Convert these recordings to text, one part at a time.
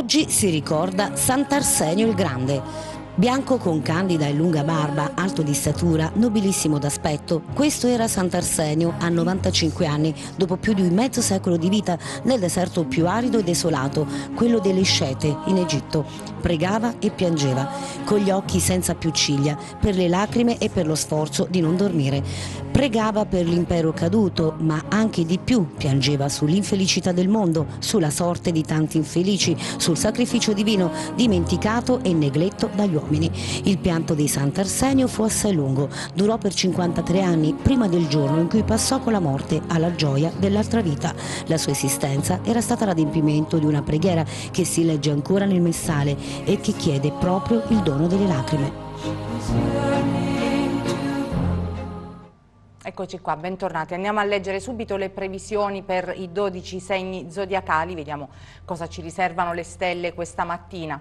Oggi si ricorda Sant'Arsenio il Grande, Bianco con candida e lunga barba, alto di statura, nobilissimo d'aspetto, questo era Sant'Arsenio a 95 anni, dopo più di un mezzo secolo di vita nel deserto più arido e desolato, quello delle Scete, in Egitto. Pregava e piangeva, con gli occhi senza più ciglia, per le lacrime e per lo sforzo di non dormire. Pregava per l'impero caduto, ma anche di più piangeva sull'infelicità del mondo, sulla sorte di tanti infelici, sul sacrificio divino dimenticato e negletto dagli uomini uomini. Il pianto di Sant'Arsenio fu assai lungo, durò per 53 anni prima del giorno in cui passò con la morte alla gioia dell'altra vita. La sua esistenza era stata l'adempimento di una preghiera che si legge ancora nel messale e che chiede proprio il dono delle lacrime. Eccoci qua, bentornati. Andiamo a leggere subito le previsioni per i 12 segni zodiacali, vediamo cosa ci riservano le stelle questa mattina.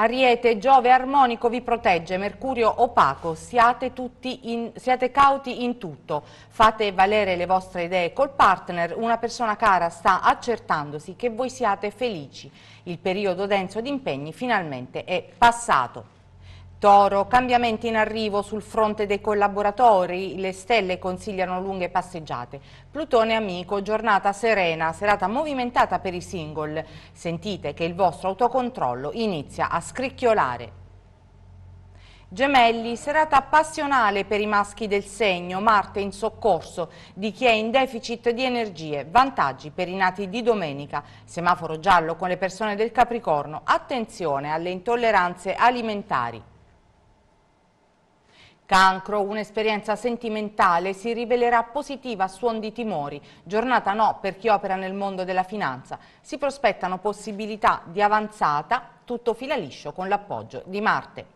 Ariete, Giove armonico vi protegge, Mercurio opaco, siate, in, siate, cauti in tutto, fate valere le vostre idee col partner, una persona cara sta accertandosi che voi siate felici, il periodo denso di impegni finalmente è passato. Toro, cambiamenti in arrivo sul fronte dei collaboratori, le stelle consigliano lunghe passeggiate. Plutone amico, giornata serena, serata movimentata per i single. Sentite che il vostro autocontrollo inizia a scricchiolare. Gemelli, serata passionale per i maschi del segno, Marte in soccorso di chi è in deficit di energie, vantaggi per i nati di domenica, semaforo giallo con le persone del Capricorno, attenzione alle intolleranze alimentari. Cancro, un'esperienza sentimentale, si rivelerà positiva a suon di timori. Giornata no per chi opera nel mondo della finanza. Si prospettano possibilità di avanzata, tutto fila liscio con l'appoggio di Marte.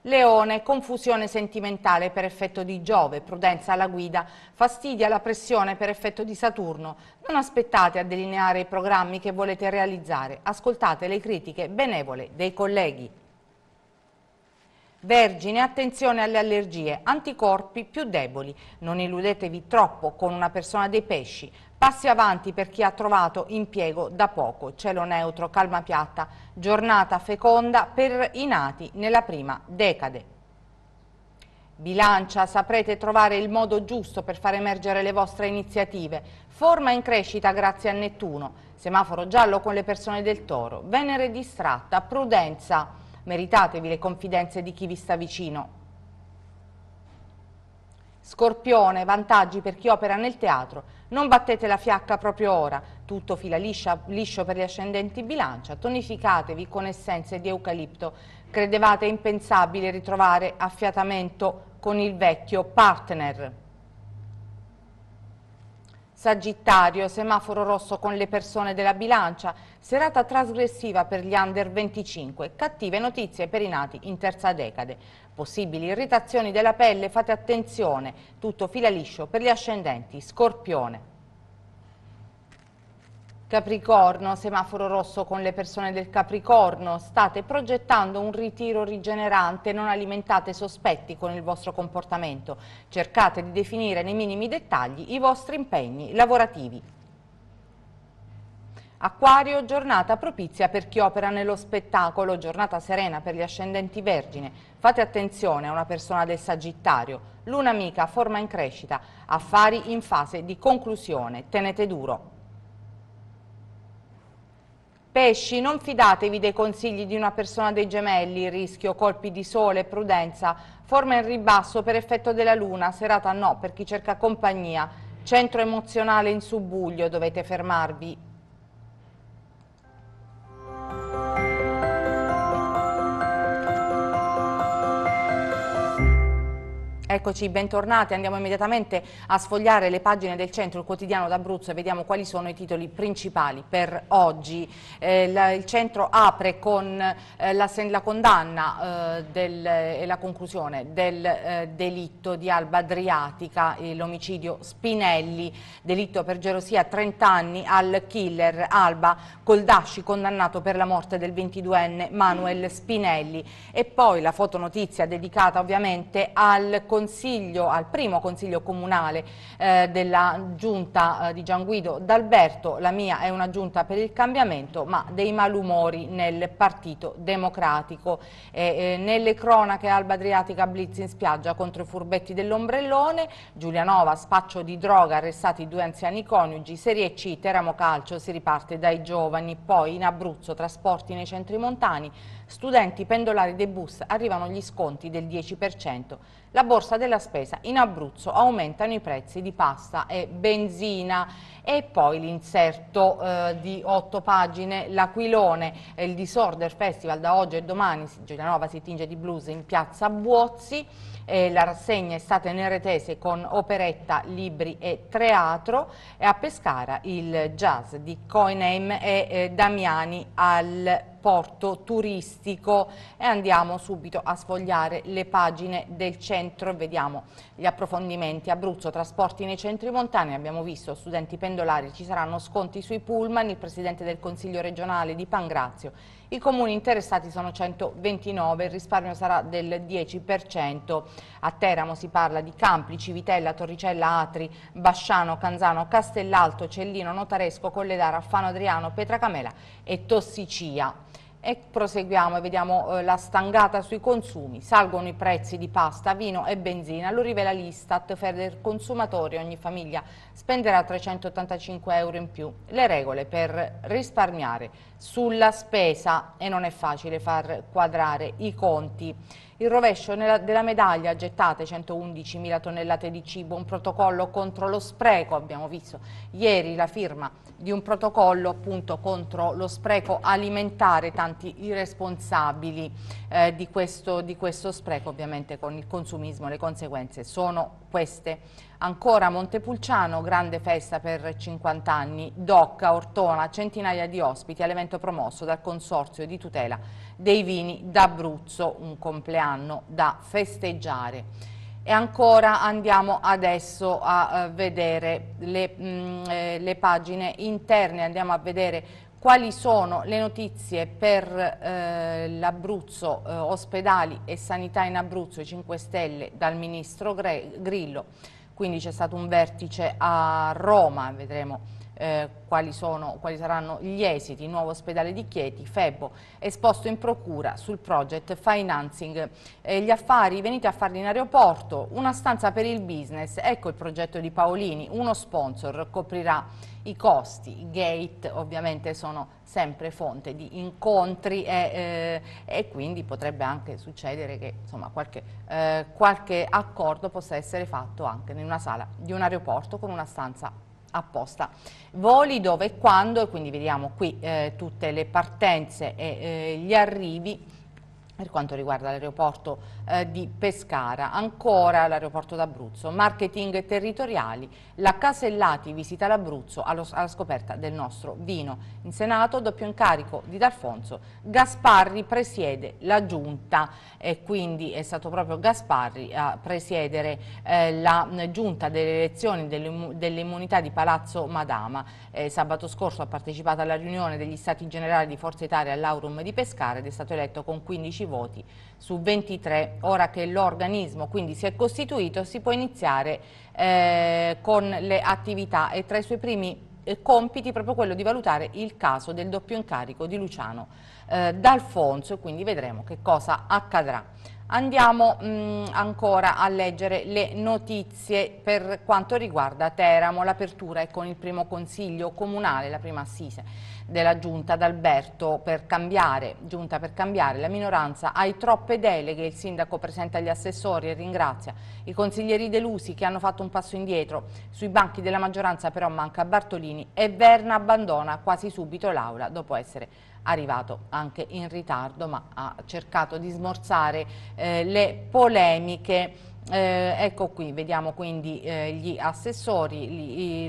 Leone, confusione sentimentale per effetto di Giove, prudenza alla guida, fastidia la pressione per effetto di Saturno. Non aspettate a delineare i programmi che volete realizzare, ascoltate le critiche benevole dei colleghi. Vergine, attenzione alle allergie, anticorpi più deboli. Non illudetevi troppo con una persona dei pesci. Passi avanti per chi ha trovato impiego da poco. Cielo neutro, calma piatta, giornata feconda per i nati nella prima decade. Bilancia, saprete trovare il modo giusto per far emergere le vostre iniziative. Forma in crescita grazie a Nettuno. Semaforo giallo con le persone del toro. Venere distratta, prudenza meritatevi le confidenze di chi vi sta vicino. Scorpione, vantaggi per chi opera nel teatro. Non battete la fiacca proprio ora, tutto fila liscia, liscio per gli ascendenti bilancia. Tonificatevi con essenze di eucalipto. Credevate impensabile ritrovare affiatamento con il vecchio partner. Sagittario, semaforo rosso con le persone della bilancia, Serata trasgressiva per gli under 25, cattive notizie per i nati in terza decade. Possibili irritazioni della pelle, fate attenzione, tutto fila liscio per gli ascendenti, scorpione. Capricorno, semaforo rosso con le persone del Capricorno, state progettando un ritiro rigenerante, non alimentate sospetti con il vostro comportamento, cercate di definire nei minimi dettagli i vostri impegni lavorativi. Acquario, giornata propizia per chi opera nello spettacolo, giornata serena per gli ascendenti vergine. Fate attenzione a una persona del Sagittario, luna amica, forma in crescita, affari in fase di conclusione, tenete duro. Pesci, non fidatevi dei consigli di una persona dei gemelli, rischio, colpi di sole, prudenza, forma in ribasso per effetto della luna, serata no per chi cerca compagnia, centro emozionale in subbuglio, dovete fermarvi. Eccoci, bentornati. Andiamo immediatamente a sfogliare le pagine del centro, il quotidiano d'Abruzzo e vediamo quali sono i titoli principali per oggi. Eh, il centro apre con eh, la, la, condanna eh, del, eh, e la conclusione del eh, delitto di Alba Adriatica, eh, l'omicidio Spinelli, delitto per gelosia 30 anni al killer Alba Coldasci, condannato per la morte del 22enne Manuel Spinelli. E poi la fotonotizia dedicata ovviamente al Consiglio consiglio, al primo consiglio comunale eh, della giunta eh, di Gianguido D'Alberto, la mia è una giunta per il cambiamento, ma dei malumori nel Partito Democratico. E, eh, nelle cronache Alba Adriatica Blitz in spiaggia contro i furbetti dell'ombrellone, Giulianova, spaccio di droga, arrestati due anziani coniugi, Serie C, Teramo Calcio, si riparte dai giovani, poi in Abruzzo trasporti nei centri montani, studenti pendolari dei bus, arrivano gli sconti del 10%. La borsa della spesa in Abruzzo aumentano i prezzi di pasta e benzina e poi l'inserto eh, di otto pagine, l'Aquilone, il Disorder Festival da oggi e domani, Giulianova si tinge di blues in piazza Buozzi, eh, la rassegna è stata in eretese con operetta, libri e teatro e a Pescara il jazz di Coinem e eh, Damiani al porto turistico e andiamo subito a sfogliare le pagine del centro e vediamo gli approfondimenti. Abruzzo, trasporti nei centri montani, abbiamo visto studenti pendolari, ci saranno sconti sui pullman, il Presidente del Consiglio regionale di Pangrazio. I comuni interessati sono 129, il risparmio sarà del 10%. A Teramo si parla di Campli, Civitella, Torricella, Atri, Basciano, Canzano, Castellalto, Cellino, Notaresco, Colledara, Fano Adriano, Petracamela e Tossicia. E proseguiamo e vediamo eh, la stangata sui consumi. Salgono i prezzi di pasta, vino e benzina. Lo rivela l'Istat, Per il consumatore Ogni famiglia spenderà 385 euro in più. Le regole per risparmiare sulla spesa e non è facile far quadrare i conti. Il rovescio della medaglia, gettate 111.000 tonnellate di cibo, un protocollo contro lo spreco, abbiamo visto ieri la firma di un protocollo appunto contro lo spreco alimentare, tanti i responsabili eh, di, questo, di questo spreco, ovviamente con il consumismo le conseguenze sono queste. Ancora Montepulciano, grande festa per 50 anni, Docca, Ortona, centinaia di ospiti all'evento promosso dal Consorzio di tutela dei vini d'Abruzzo, un compleanno da festeggiare. E ancora andiamo adesso a eh, vedere le, mh, mm, eh, le pagine interne, andiamo a vedere quali sono le notizie per eh, l'Abruzzo, eh, ospedali e sanità in Abruzzo, i 5 Stelle, dal Ministro Grillo. Quindi c'è stato un vertice a Roma, vedremo eh, quali, sono, quali, saranno gli esiti, nuovo ospedale di Chieti, Febbo, esposto in procura sul project financing, eh, gli affari, venite a farli in aeroporto, una stanza per il business, ecco il progetto di Paolini, uno sponsor coprirà i costi, i gate ovviamente sono sempre fonte di incontri e, eh, e quindi potrebbe anche succedere che insomma, qualche, eh, qualche accordo possa essere fatto anche in una sala di un aeroporto con una stanza apposta. Voli dove e quando, e quindi vediamo qui eh, tutte le partenze e eh, gli arrivi per quanto riguarda l'aeroporto eh, di Pescara, ancora l'aeroporto d'Abruzzo, marketing territoriali, la Casellati visita l'Abruzzo alla scoperta del nostro vino. In Senato doppio incarico di D'Alfonso, Gasparri presiede la giunta e quindi è stato proprio Gasparri a presiedere eh, la giunta delle elezioni dell'immunità dell di Palazzo Madama. Eh, sabato scorso ha partecipato alla riunione degli stati generali di Forza Italia all'Aurum di Pescara ed è stato eletto con 15 voti su 23. Ora che l'organismo quindi si è costituito si può iniziare eh, con le attività e tra i suoi primi eh, compiti proprio quello di valutare il caso del doppio incarico di Luciano eh, D'Alfonso e quindi vedremo che cosa accadrà. Andiamo mh, mm, ancora a leggere le notizie per quanto riguarda Teramo, l'apertura è con il primo consiglio comunale, la prima assise della Giunta d'Alberto per cambiare, Giunta per cambiare la minoranza hai troppe deleghe, il sindaco presenta gli assessori e ringrazia i consiglieri delusi che hanno fatto un passo indietro, sui banchi della maggioranza però manca Bartolini e Verna abbandona quasi subito l'aula dopo essere arrivato anche in ritardo ma ha cercato di smorzare eh, le polemiche eh, ecco qui, vediamo quindi eh, gli assessori,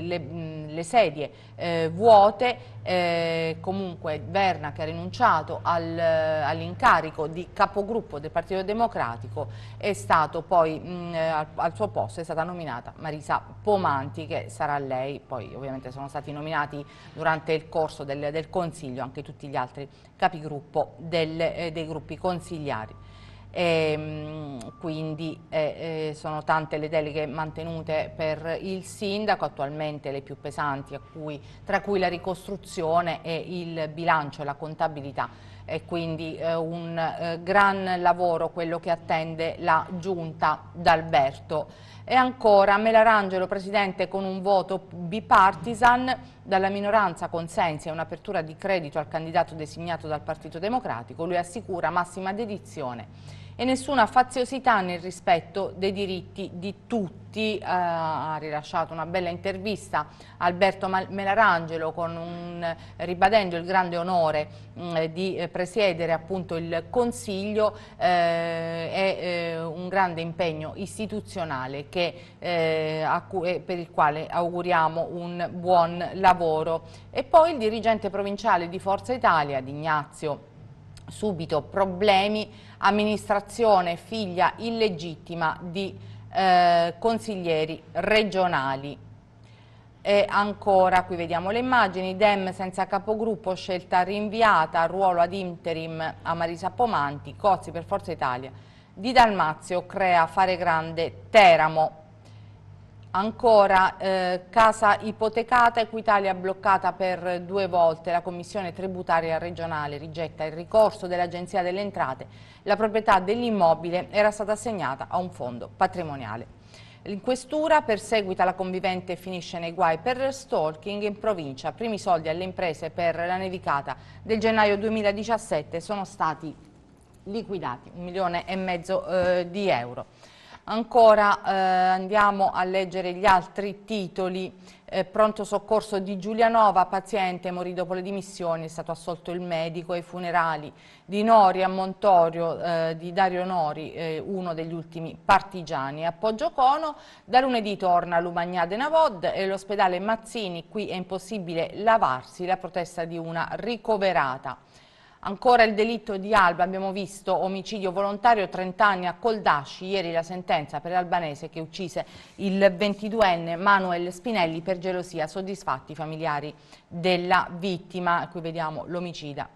gli, le, le sedie eh, vuote, eh, comunque Verna che ha rinunciato al, eh, all'incarico di capogruppo del Partito Democratico è stato poi mh, mm, al, al, suo posto è stata nominata Marisa Pomanti che sarà lei, poi ovviamente sono stati nominati durante il corso del, del Consiglio anche tutti gli altri capigruppo del, eh, dei gruppi consigliari. E, ehm, quindi eh, eh, sono tante le deleghe mantenute per il sindaco, attualmente le più pesanti, cui, tra cui la ricostruzione e il bilancio e la contabilità. E quindi eh, un eh, gran lavoro quello che attende la giunta d'Alberto. E ancora Melarangelo, presidente, con un voto bipartisan dalla minoranza consensi e un'apertura di credito al candidato designato dal Partito Democratico, lui assicura massima dedizione e nessuna faziosità nel rispetto dei diritti di tutti. Eh, ha rilasciato una bella intervista Alberto Melarangelo un, ribadendo il grande onore mh, mm, di eh, presiedere appunto il Consiglio eh, e eh, un grande impegno istituzionale che, a, per il quale auguriamo un buon lavoro. E poi il dirigente provinciale di Forza Italia, D'Ignazio subito problemi, amministrazione figlia illegittima di eh, consiglieri regionali. E ancora, qui vediamo le immagini, Dem senza capogruppo, scelta rinviata, ruolo ad interim a Marisa Pomanti, Cozzi per Forza Italia, Di Dalmazio crea fare grande Teramo. Ancora, eh, casa ipotecata, Equitalia bloccata per due volte, la Commissione tributaria regionale rigetta il ricorso dell'Agenzia delle Entrate, la proprietà dell'immobile era stata assegnata a un fondo patrimoniale. In questura perseguita la convivente e finisce nei guai per stalking in provincia. Primi soldi alle imprese per la nevicata del gennaio 2017 sono stati liquidati, un milione e mezzo eh, di euro. Ancora eh, andiamo a leggere gli altri titoli. Eh, pronto soccorso di Giulianova, paziente morì dopo le dimissioni, è stato assolto il medico ai funerali di Nori a Montorio eh, di Dario Nori, eh, uno degli ultimi partigiani. A Poggio Cono da lunedì torna l'Umagnade Navod e l'ospedale Mazzini, qui è impossibile lavarsi, la protesta di una ricoverata. Ancora il delitto di Alba, abbiamo visto omicidio volontario 30 anni a Coldasci, ieri la sentenza per l'albanese che uccise il 22enne Manuel Spinelli per gelosia, soddisfatti i familiari della vittima, qui vediamo l'omicida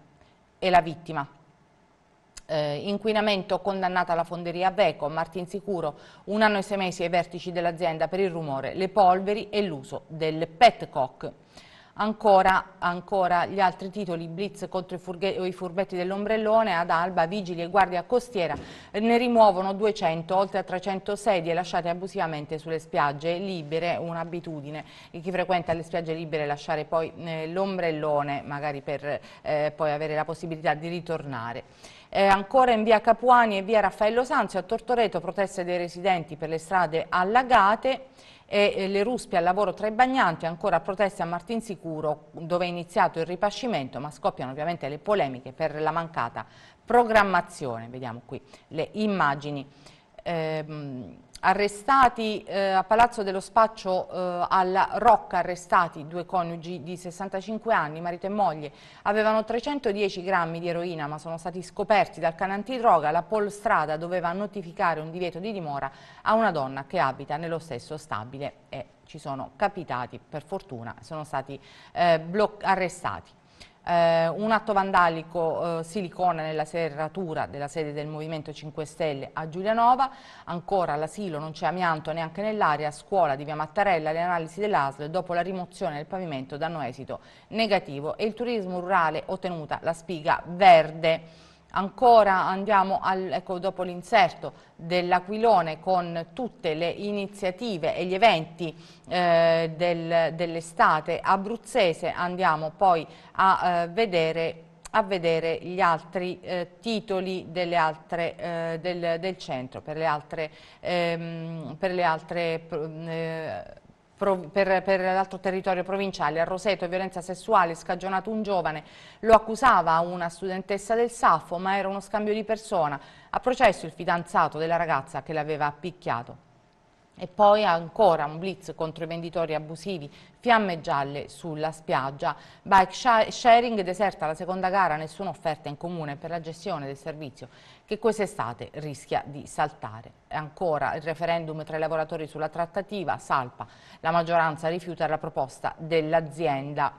e la vittima. Eh, inquinamento condannata alla fonderia Beco, Martin Sicuro, un anno e sei mesi ai vertici dell'azienda per il rumore, le polveri e l'uso del petcock. Ancora, ancora, gli altri titoli, blitz contro i, i furbetti dell'ombrellone, ad Alba, vigili e guardia costiera eh, ne rimuovono 200, oltre a 300 sedie lasciate abusivamente sulle spiagge libere, un'abitudine. Chi frequenta le spiagge libere lasciare poi eh, l'ombrellone, magari per eh, poi avere la possibilità di ritornare. Eh, ancora in via Capuani e via Raffaello Sanzio a Tortoreto proteste dei residenti per le strade allagate e le ruspe al lavoro tra i bagnanti, ancora proteste a Martinsicuro dove è iniziato il ripascimento ma scoppiano ovviamente le polemiche per la mancata programmazione. Vediamo qui le immagini. Eh, Arrestati eh, a Palazzo dello Spaccio eh, alla Rocca, arrestati due coniugi di 65 anni, marito e moglie. Avevano 310 grammi di eroina ma sono stati scoperti dal canale antidroga. La Polstrada doveva notificare un divieto di dimora a una donna che abita nello stesso stabile e ci sono capitati, per fortuna, sono stati eh, arrestati eh, un atto vandalico eh, silicone nella serratura della sede del Movimento 5 Stelle a Giulianova, ancora all'asilo non c'è amianto neanche nell'area, a scuola di Via Mattarella le analisi dell'ASL dopo la rimozione del pavimento danno esito negativo e il turismo rurale ottenuta la spiga verde. Ancora andiamo al, ecco, dopo l'inserto dell'Aquilone con tutte le iniziative e gli eventi eh, del, dell'estate abruzzese, andiamo poi a, eh, vedere, a vedere gli altri eh, titoli altre, eh, del, del, centro per le altre, ehm, per le altre eh, per, per l'altro territorio provinciale. A Roseto violenza sessuale scagionato un giovane, lo accusava una studentessa del Saffo ma era uno scambio di persona. A processo il fidanzato della ragazza che l'aveva picchiato. E poi ancora un blitz contro i venditori abusivi, fiamme gialle sulla spiaggia. Bike sharing deserta la seconda gara, nessuna offerta in comune per la gestione del servizio che quest'estate rischia di saltare. E ancora il referendum tra i lavoratori sulla trattativa, Salpa. La maggioranza rifiuta la proposta dell'azienda.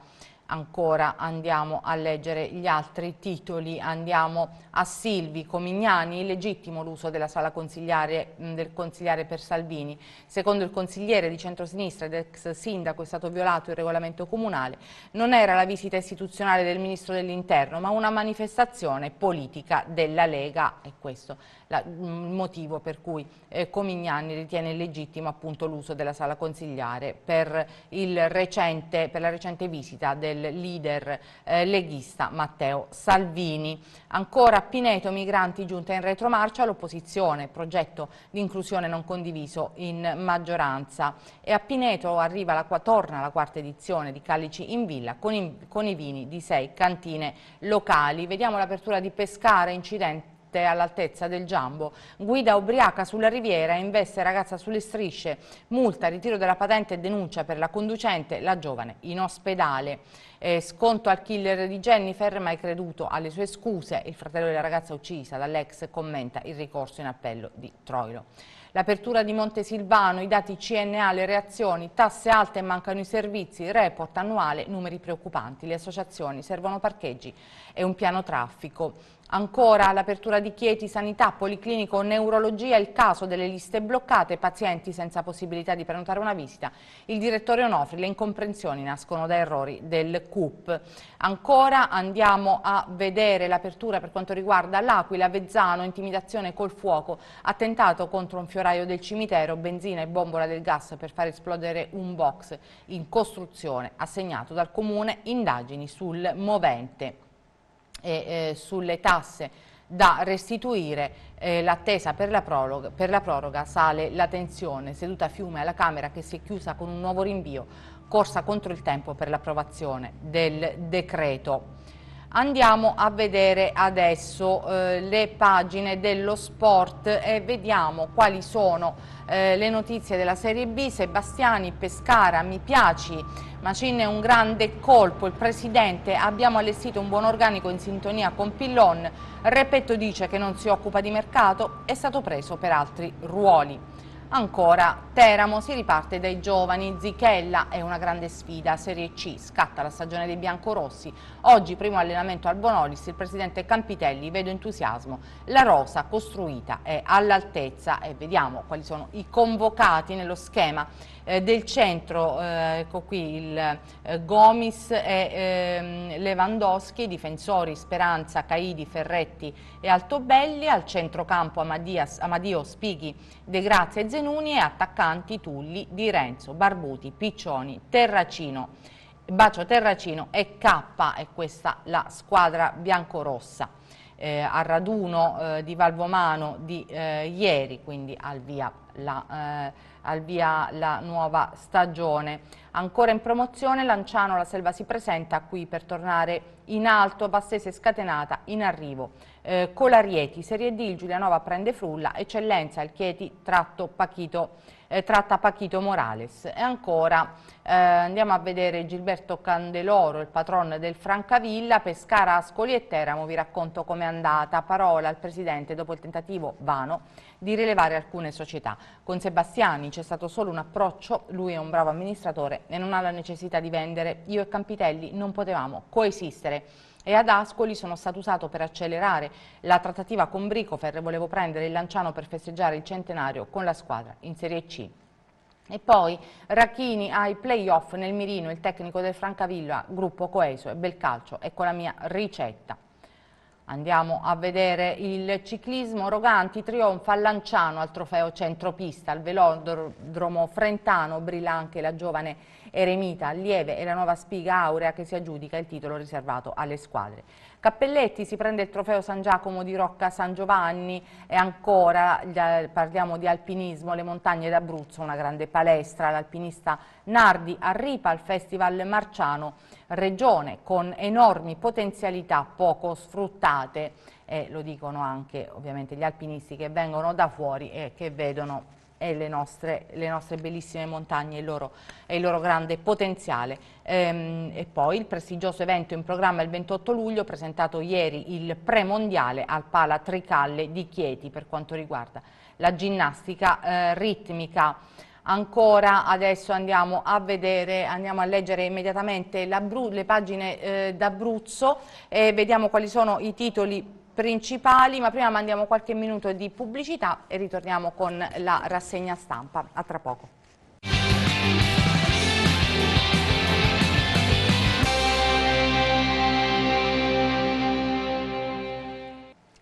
Ancora andiamo a leggere gli altri titoli, andiamo a Silvi Comignani, illegittimo l'uso della sala consigliare, del consigliere per Salvini. Secondo il consigliere di centrosinistra ed ex sindaco è stato violato il regolamento comunale. Non era la visita istituzionale del ministro dell'interno ma una manifestazione politica della Lega e questo la, mm, il motivo per cui eh, Comignani ritiene legittimo appunto l'uso della sala consigliare per, recente, per, la recente visita del leader eh, leghista Matteo Salvini. Ancora a Pineto migranti giunta in retromarcia, l'opposizione, progetto di inclusione non condiviso in maggioranza e a Pineto arriva la, torna la quarta edizione di Calici in Villa con i, con i vini di sei cantine locali. Vediamo l'apertura di Pescara, incidente notte all'altezza del Giambo. Guida ubriaca sulla riviera, investe ragazza sulle strisce, multa, ritiro della patente e denuncia per la conducente, la giovane in ospedale. Eh, sconto al killer di Jennifer, mai creduto alle sue scuse. Il fratello della ragazza uccisa dall'ex commenta il ricorso in appello di Troilo. L'apertura di Montesilvano, i dati CNA, le reazioni, tasse alte e mancano i servizi, report annuale, numeri preoccupanti. Le associazioni servono parcheggi e un piano traffico. Ancora all'apertura di Chieti Sanità, Policlinico Neurologia, il caso delle liste bloccate, pazienti senza possibilità di prenotare una visita. Il direttore Onofri, le incomprensioni nascono da errori del CUP. Ancora andiamo a vedere l'apertura per quanto riguarda l'Aquila, Vezzano, intimidazione col fuoco, attentato contro un fioraio del cimitero, benzina e bombola del gas per far esplodere un box in costruzione assegnato dal Comune, indagini sul movente e eh, sulle tasse da restituire eh, l'attesa per, la per, la proroga sale la tensione, seduta a fiume alla Camera che si è chiusa con un nuovo rinvio, corsa contro il tempo per l'approvazione del decreto. Andiamo a vedere adesso eh, le pagine dello sport e vediamo quali sono eh, le notizie della Serie B. Sebastiani, Pescara, mi piaci, Macin è un grande colpo, il presidente, abbiamo allestito un buon organico in sintonia con Pillon, Repetto dice che non si occupa di mercato, è stato preso per altri ruoli. Ancora Teramo si riparte dai giovani, Zichella è una grande sfida, Serie C, scatta la stagione dei biancorossi. Oggi primo allenamento al Bonolis, il presidente Campitelli, vedo entusiasmo. La rosa costruita è all'altezza e vediamo quali sono i convocati nello schema eh, del centro, eh, ecco qui il eh, Gomis e ehm, Lewandowski, difensori Speranza, Caidi, Ferretti e Altobelli, al centrocampo Amadias, Amadio, Spighi, De Grazia e Zenuni e attaccanti Tulli, Di Renzo, Barbuti, Piccioni, Terracino. Bacio Terracino e K è questa la squadra biancorossa eh, al raduno eh, di Valvomano di eh, ieri, quindi al via la eh, al via la nuova stagione. Ancora in promozione Lanciano la Selva si presenta qui per tornare in alto, Bastese scatenata in arrivo. Eh, Colarieti, Serie D, il Giulianova prende Frulla, Eccellenza, il Chieti, tratto Pachito eh, tratta Paquito Morales. E ancora eh, andiamo a vedere Gilberto Candeloro, il patron del Francavilla, Pescara, Ascoli e Teramo, vi racconto com'è andata. Parola al Presidente dopo il tentativo vano di rilevare alcune società. Con Sebastiani c'è stato solo un approccio, lui è un bravo amministratore e non ha la necessità di vendere. Io e Campitelli non potevamo coesistere e ad Ascoli sono stato usato per accelerare la trattativa con Bricofer, e volevo prendere il Lanciano per festeggiare il centenario con la squadra in Serie C. E poi Racchini ai playoff nel mirino, il tecnico del Francavilla, gruppo coeso e bel calcio, ecco la mia ricetta. Andiamo a vedere il ciclismo. Roganti trionfa a Lanciano al trofeo centropista. Al velodromo frentano brilla anche la giovane Eremita, Lieve e la nuova Spiga Aurea che si aggiudica il titolo riservato alle squadre. Cappelletti si prende il trofeo San Giacomo di Rocca San Giovanni e ancora parliamo di alpinismo, le montagne d'Abruzzo, una grande palestra, l'alpinista Nardi arriva al Festival Marciano Regione con enormi potenzialità poco sfruttate, e lo dicono anche ovviamente gli alpinisti che vengono da fuori e che vedono e le nostre, le nostre, bellissime montagne e il loro, il loro grande potenziale. Ehm, e poi il prestigioso evento in programma il 28 luglio, presentato ieri il premondiale al Pala Tricalle di Chieti per quanto riguarda la ginnastica eh, ritmica. Ancora adesso andiamo a vedere, andiamo a leggere immediatamente le pagine eh, d'Abruzzo e vediamo quali sono i titoli principali, ma prima mandiamo qualche minuto di pubblicità e ritorniamo con la rassegna stampa. A tra poco.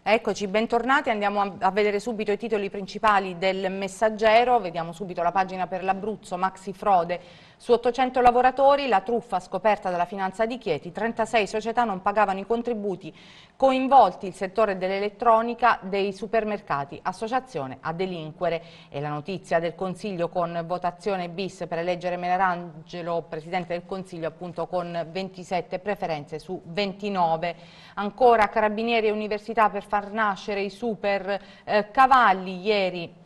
Eccoci, bentornati, andiamo a, vedere subito i titoli principali del messaggero, vediamo subito la pagina per l'Abruzzo, Maxi Frode su 800 lavoratori la truffa scoperta dalla finanza di Chieti, 36 società non pagavano i contributi coinvolti il settore dell'elettronica dei supermercati, associazione a delinquere. E la notizia del Consiglio con votazione bis per eleggere Melarangelo, Presidente del Consiglio, appunto con 27 preferenze su 29. Ancora Carabinieri e Università per far nascere i super eh, cavalli ieri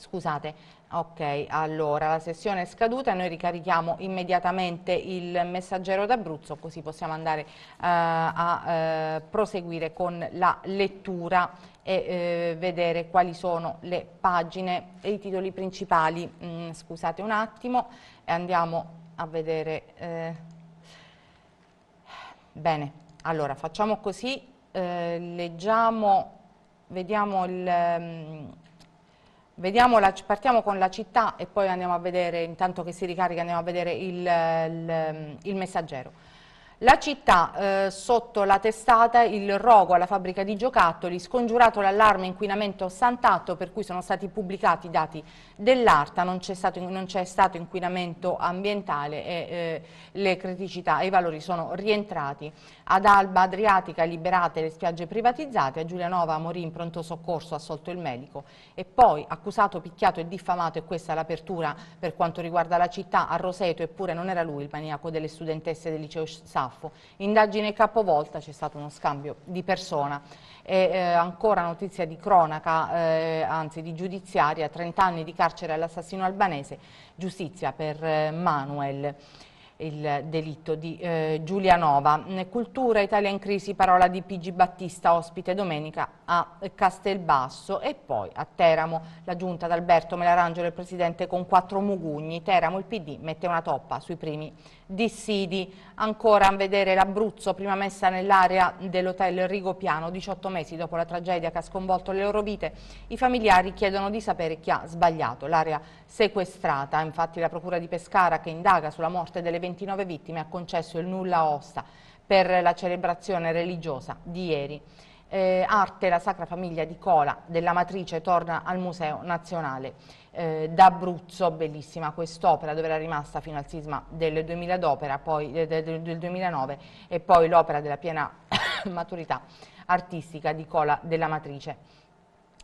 scusate, Ok, allora la sessione è scaduta, noi ricarichiamo immediatamente il messaggero d'Abruzzo così possiamo andare eh, a eh, proseguire con la lettura e eh, vedere quali sono le pagine e i titoli principali. Mm, scusate un attimo e andiamo a vedere. Eh. Bene, allora facciamo così, eh, leggiamo, vediamo il... Mm, la, partiamo con la città e poi andiamo a vedere, intanto che si ricarica, andiamo a vedere il, il, il messaggero. La città, eh, sotto la testata, il rogo alla fabbrica di giocattoli, scongiurato l'allarme inquinamento Sant'Atto, per cui sono stati pubblicati i dati dell'ARTA, non c'è stato, stato, inquinamento ambientale e eh, le criticità e i valori sono rientrati ad Alba Adriatica liberate le spiagge privatizzate, a Giulianova morì in pronto soccorso assolto il medico e poi accusato, picchiato e diffamato e questa è l'apertura per quanto riguarda la città a Roseto eppure non era lui il maniaco delle studentesse del liceo Saffo. Indagine capovolta, c'è stato uno scambio di persona e eh, ancora notizia di cronaca, eh, anzi di giudiziaria, 30 anni di carcere all'assassino albanese, giustizia per eh, Manuel il delitto di eh, Giulianova. Cultura Italia in crisi, parola di Pigi Battista, ospite domenica a Castelbasso e poi a Teramo la giunta d'Alberto Melarangelo, il presidente con quattro mugugni. Teramo il PD mette una toppa sui primi dissidi, ancora a vedere l'Abruzzo prima messa nell'area dell'hotel Rigopiano, 18 mesi dopo la tragedia che ha sconvolto le loro vite, i familiari chiedono di sapere chi ha sbagliato l'area sequestrata, infatti la procura di Pescara che indaga sulla morte delle 29 vittime ha concesso il nulla osta per la celebrazione religiosa di ieri. Eh, arte, la Sacra Famiglia di Cola della Matrice torna al Museo Nazionale eh, d'Abruzzo, bellissima quest'opera dove era rimasta fino al sisma del, 2000 poi, del, del 2009 e poi l'opera della piena maturità artistica di Cola della Matrice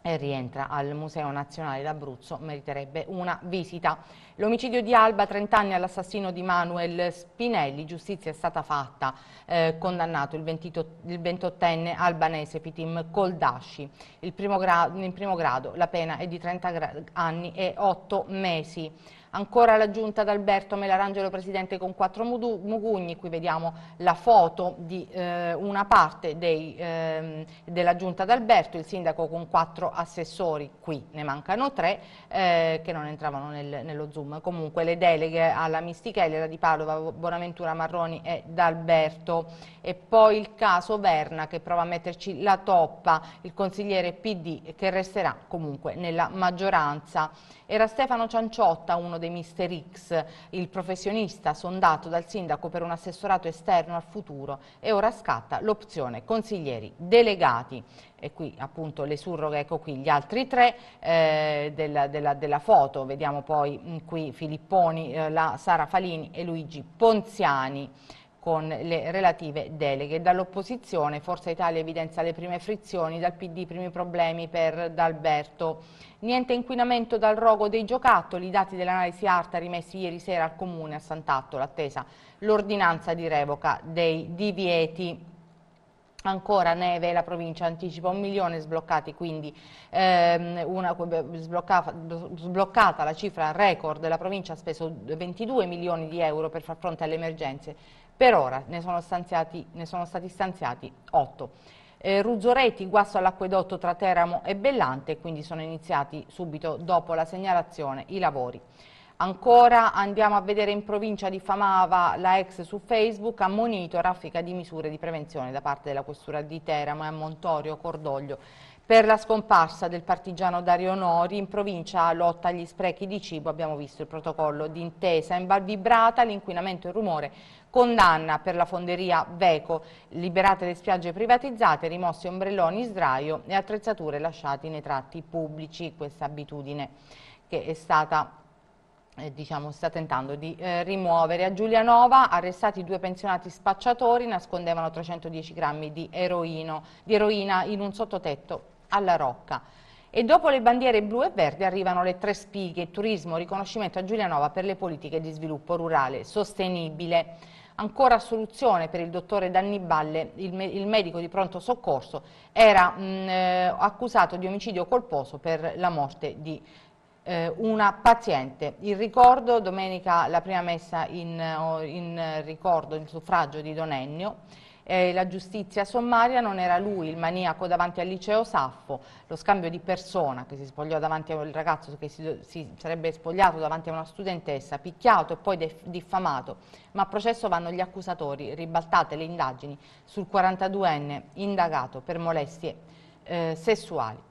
e rientra al Museo Nazionale d'Abruzzo, meriterebbe una visita. L'omicidio di Alba, 30 anni all'assassino di Manuel Spinelli, giustizia è stata fatta, eh, condannato il, 28enne albanese Fitim Koldasci. Primo in primo grado la pena è di 30 anni e 8 mesi. Ancora la giunta d'Alberto Melarangelo Presidente con quattro mugugni, qui vediamo la foto di eh, una parte dei, eh, della giunta d'Alberto, il sindaco con quattro assessori, qui ne mancano tre eh, che non entravano nel, nello zoom. Comunque le deleghe alla Mistichelli, la di Padova, Bonaventura Marroni e D'Alberto. E poi il caso Verna che prova a metterci la toppa, il consigliere PD che resterà comunque nella maggioranza. Era Stefano Cianciotta, uno dei dei Mister X, il professionista sondato dal sindaco per un assessorato esterno al futuro e ora scatta l'opzione consiglieri delegati e qui appunto le surroghe, ecco qui gli altri tre eh, della, della, della, foto, vediamo poi mh, mm, qui Filipponi, eh, la Sara Falini e Luigi Ponziani con le relative deleghe. Dall'opposizione Forza Italia evidenzia le prime frizioni, dal PD i primi problemi per D'Alberto. Niente inquinamento dal rogo dei giocattoli, i dati dell'analisi ARTA rimessi ieri sera al Comune a Sant'Atto, l'attesa l'ordinanza di revoca dei divieti. Ancora neve, la provincia anticipa un milione sbloccati, quindi ehm, una, sblocca, sbloccata la cifra record, la provincia ha speso 22 milioni di euro per far fronte alle emergenze per ora ne sono, stanziati, ne sono stati stanziati 8. Eh, Ruzzoreti, guasto all'acquedotto tra Teramo e Bellante, quindi sono iniziati subito dopo la segnalazione i lavori. Ancora andiamo a vedere in provincia di Famava la ex su Facebook, ammonito raffica di misure di prevenzione da parte della questura di Teramo e a Montorio Cordoglio. Per la scomparsa del partigiano Dario Nori in provincia lotta agli sprechi di cibo, abbiamo visto il protocollo d'intesa in Val Vibrata, l'inquinamento e il rumore Condanna per la fonderia Veco, liberate le spiagge privatizzate, rimossi ombrelloni, sdraio e attrezzature lasciate nei tratti pubblici. Questa abitudine che è stata eh, diciamo, sta tentando di eh, rimuovere. A Giulianova arrestati due pensionati spacciatori, nascondevano 310 grammi di, eroino, di eroina in un sottotetto alla Rocca. E dopo le bandiere blu e verde arrivano le tre spighe, turismo, riconoscimento a Giulianova per le politiche di sviluppo rurale sostenibile ancora soluzione per il dottore Danniballe, il, me il medico di pronto soccorso, era mh, eh, accusato di omicidio colposo per la morte di eh, una paziente. Il ricordo, domenica la prima messa in, oh, in ricordo, il suffragio di Don Ennio, eh, la giustizia sommaria non era lui il maniaco davanti al liceo Saffo, lo scambio di persona che si spogliò davanti a un ragazzo che si, si sarebbe spogliato davanti a una studentessa, picchiato e poi diffamato, ma a processo vanno gli accusatori, ribaltate le indagini sul 42enne indagato per molestie eh, sessuali.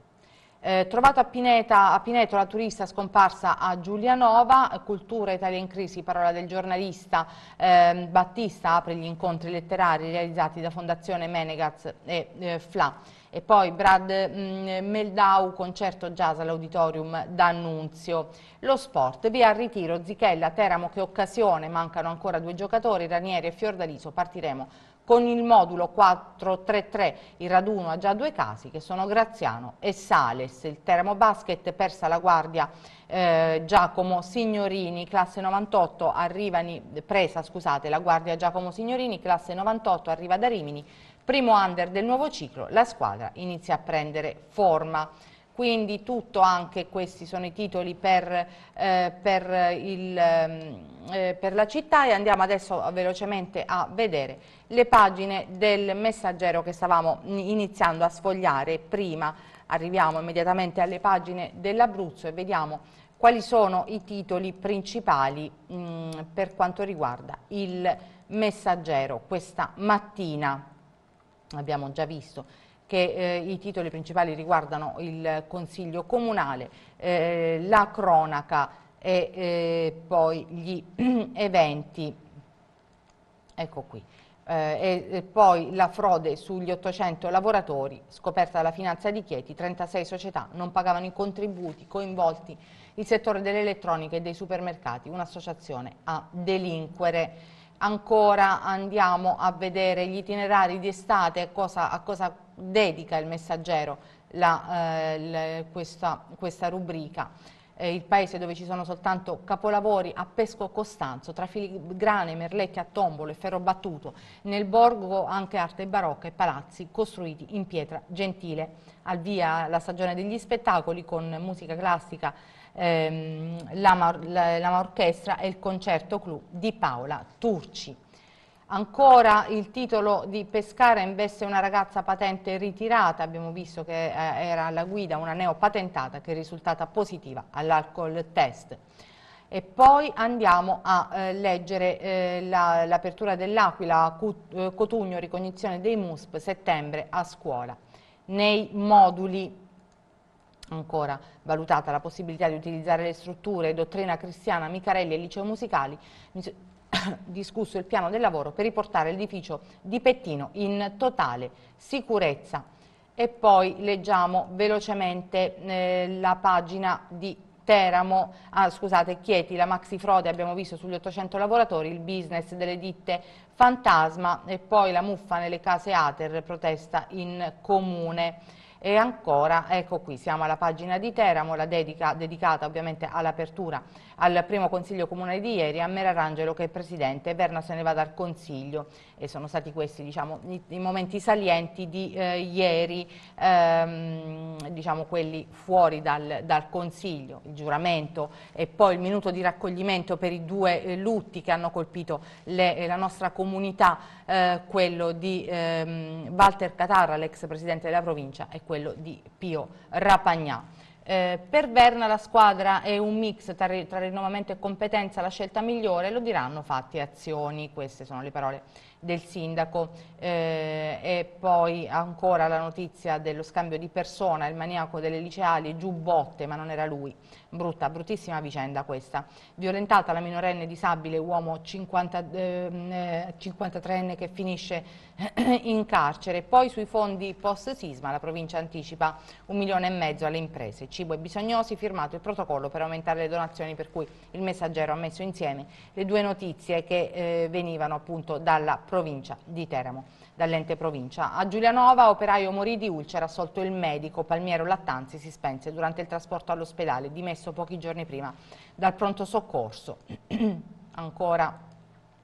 Eh, trovato a, Pineta, a Pineto la turista scomparsa a Giulianova, cultura Italia in crisi, parola del giornalista eh, Battista, apre gli incontri letterari realizzati da Fondazione Menegaz e eh, FLA. E poi Brad mh, mm, Meldau, concerto jazz all'auditorium d'Annunzio. Lo sport, via al ritiro, Zichella, Teramo che occasione, mancano ancora due giocatori, Ranieri e Fiordaliso, partiremo con il modulo 433 il raduno ha già due casi che sono Graziano e Sales. Il Teramo Basket persa la guardia eh, Giacomo Signorini, classe 98, Rivani, presa scusate, la guardia Giacomo Signorini, classe 98, arriva da Rimini. Primo under del nuovo ciclo, la squadra inizia a prendere forma quindi tutto anche questi sono i titoli per, eh, per, il, ehm, eh, per, la città e andiamo adesso velocemente a vedere le pagine del messaggero che stavamo iniziando a sfogliare prima, arriviamo immediatamente alle pagine dell'Abruzzo e vediamo quali sono i titoli principali mh, mm, per quanto riguarda il messaggero questa mattina, abbiamo già visto che eh, i titoli principali riguardano il Consiglio Comunale, eh, la cronaca e eh, poi gli eventi, ecco qui, eh, e, e poi la frode sugli 800 lavoratori scoperta dalla finanza di Chieti, 36 società non pagavano i contributi coinvolti il settore delle elettroniche e dei supermercati, un'associazione a delinquere. Ancora andiamo a vedere gli itinerari di estate, a cosa, a cosa dedica il messaggero la, eh, l, questa, questa, rubrica. Eh, il paese dove ci sono soltanto capolavori a Pesco Costanzo, tra filigrane, merletti a tombolo e ferro battuto, nel borgo anche arte barocca e palazzi costruiti in pietra gentile. Al via la stagione degli spettacoli con musica classica, ehm, la, la, la orchestra e il concerto clou di Paola Turci. Ancora il titolo di Pescara investe una ragazza patente ritirata, abbiamo visto che eh, era alla guida una neopatentata che è risultata positiva all'alcol test. E poi andiamo a eh, leggere eh, l'apertura la, dell'Aquila, eh, Cotugno, ricognizione dei MUSP, settembre a scuola. Nei moduli ancora valutata la possibilità di utilizzare le strutture, dottrina cristiana, Micarelli e liceo musicali, discusso il piano del lavoro per riportare l'edificio di Pettino in totale sicurezza. E poi leggiamo velocemente eh, la pagina di Teramo, ah, scusate, Chieti, la maxi frode, abbiamo visto sugli 800 lavoratori, il business delle ditte fantasma e poi la muffa nelle case Ater, protesta in comune. E ancora, ecco qui, siamo alla pagina di Teramo, la dedica, dedicata ovviamente all'apertura al primo consiglio comunale di ieri, a Merarangelo che è presidente, Berna se ne va dal consiglio e sono stati questi diciamo, i, i, momenti salienti di eh, ieri, ehm, diciamo, quelli fuori dal, dal, Consiglio, il giuramento e poi il minuto di raccoglimento per i due eh, lutti che hanno colpito le, eh, la nostra comunità, eh, quello di ehm, Walter Catarra, l'ex presidente della provincia, e quello di Pio Rapagnà. Eh, per Verna la squadra è un mix tra, tra, rinnovamento e competenza, la scelta migliore, lo diranno fatti e azioni, queste sono le parole del sindaco eh, e poi ancora la notizia dello scambio di persona, il maniaco delle liceali, giù botte, ma non era lui, brutta, bruttissima vicenda questa, violentata la minorenne disabile, uomo 50, eh, 53enne eh, che finisce in carcere. Poi sui fondi post-sisma la provincia anticipa un milione e mezzo alle imprese. Cibo e bisognosi firmato il protocollo per aumentare le donazioni per cui il messaggero ha messo insieme le due notizie che eh, venivano appunto dalla provincia di Teramo, dall'ente provincia. A Giulianova operaio morì di ulcera, assolto il medico Palmiero Lattanzi si spense durante il trasporto all'ospedale, dimesso pochi giorni prima dal pronto soccorso. Ancora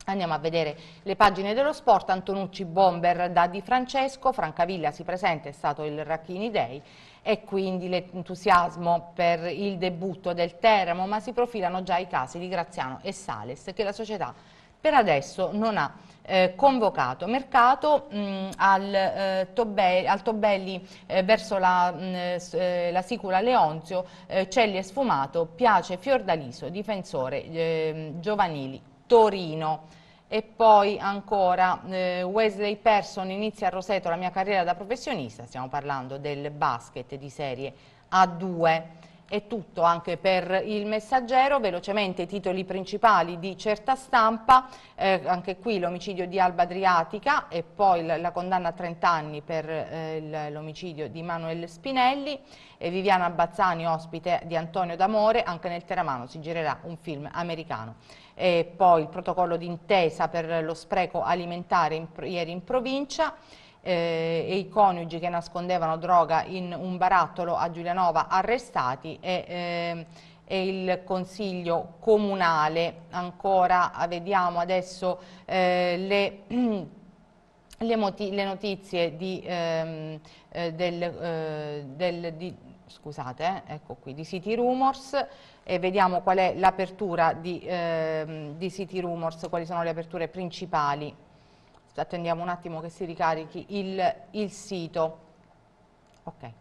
Andiamo a vedere le pagine dello sport, Antonucci Bomber da Di Francesco, Francavilla si presenta, è stato il Racchini Day e quindi l'entusiasmo per il debutto del Teramo, ma si profilano già i casi di Graziano e Sales che la società per adesso non ha eh, convocato. Mercato mh, mm, al, eh, Tobelli, al, Tobelli eh, verso la, mh, mm, eh, la, Sicula Leonzio, eh, Celli è sfumato, Piace Fiordaliso, difensore ehm, Giovanili Torino. E poi ancora eh, Wesley Person inizia a Roseto la mia carriera da professionista, stiamo parlando del basket di serie A2. È tutto anche per il messaggero, velocemente i titoli principali di certa stampa, eh, anche qui l'omicidio di Alba Adriatica e poi la condanna a 30 anni per eh, l'omicidio di Manuel Spinelli e Viviana Bazzani ospite di Antonio D'Amore, anche nel Teramano si girerà un film americano e poi il protocollo d'intesa per lo spreco alimentare in, ieri in provincia eh, e i coniugi che nascondevano droga in un barattolo a Giulianova arrestati e, eh, e il consiglio comunale ancora ah, vediamo adesso eh, le, le, le, notizie di, ehm, eh, del, eh, del, di scusate, eh, ecco qui, di City Rumors e vediamo qual è l'apertura di, eh, di, City Rumors, quali sono le aperture principali. Attendiamo un attimo che si ricarichi il, il sito. Okay.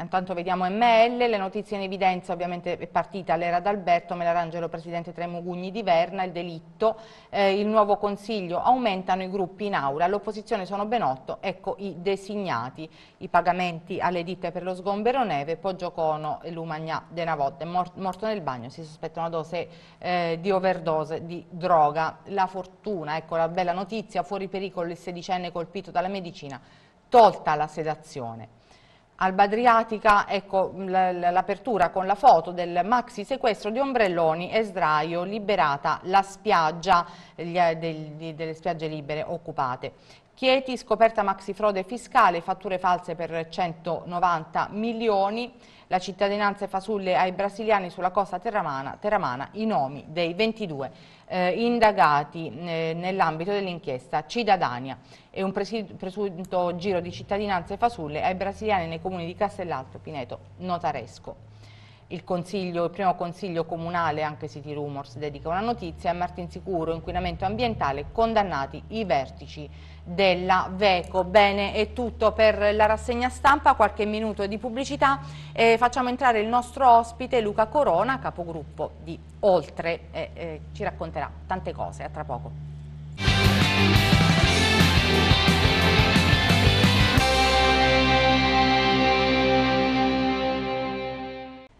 Intanto vediamo ML, le notizie in evidenza ovviamente è partita l'era d'Alberto, Melarangelo Presidente Tremugugni di Verna, il delitto, eh, il nuovo Consiglio, aumentano i gruppi in aula, all'opposizione sono ben otto, ecco i designati, i pagamenti alle ditte per lo sgombero neve, Poggiocono e Lumagna De Navotte, morto nel bagno, si sospetta una dose eh, di overdose di droga. La fortuna, ecco la bella notizia, fuori pericolo il sedicenne colpito dalla medicina, tolta la sedazione. Alba Adriatica, ecco l'apertura con la foto del maxi sequestro di ombrelloni e sdraio, liberata la spiaggia, eh, delle spiagge libere occupate. Chieti, scoperta maxi frode fiscale, fatture false per 190 milioni la cittadinanza e fasulle ai brasiliani sulla costa terramana, terramana i nomi dei 22 eh, indagati eh, nell'ambito dell'inchiesta Cidadania e un presunto giro di cittadinanza e fasulle ai brasiliani nei comuni di Castellalto, Pineto, Notaresco. Il, il, primo consiglio comunale, anche City Rumors, dedica una notizia a Martinsicuro, inquinamento ambientale, condannati i vertici della Veco. Bene, è tutto per la rassegna stampa, qualche minuto di pubblicità e facciamo entrare il nostro ospite Luca Corona, capogruppo di Oltre, e, e ci racconterà tante cose, a tra poco.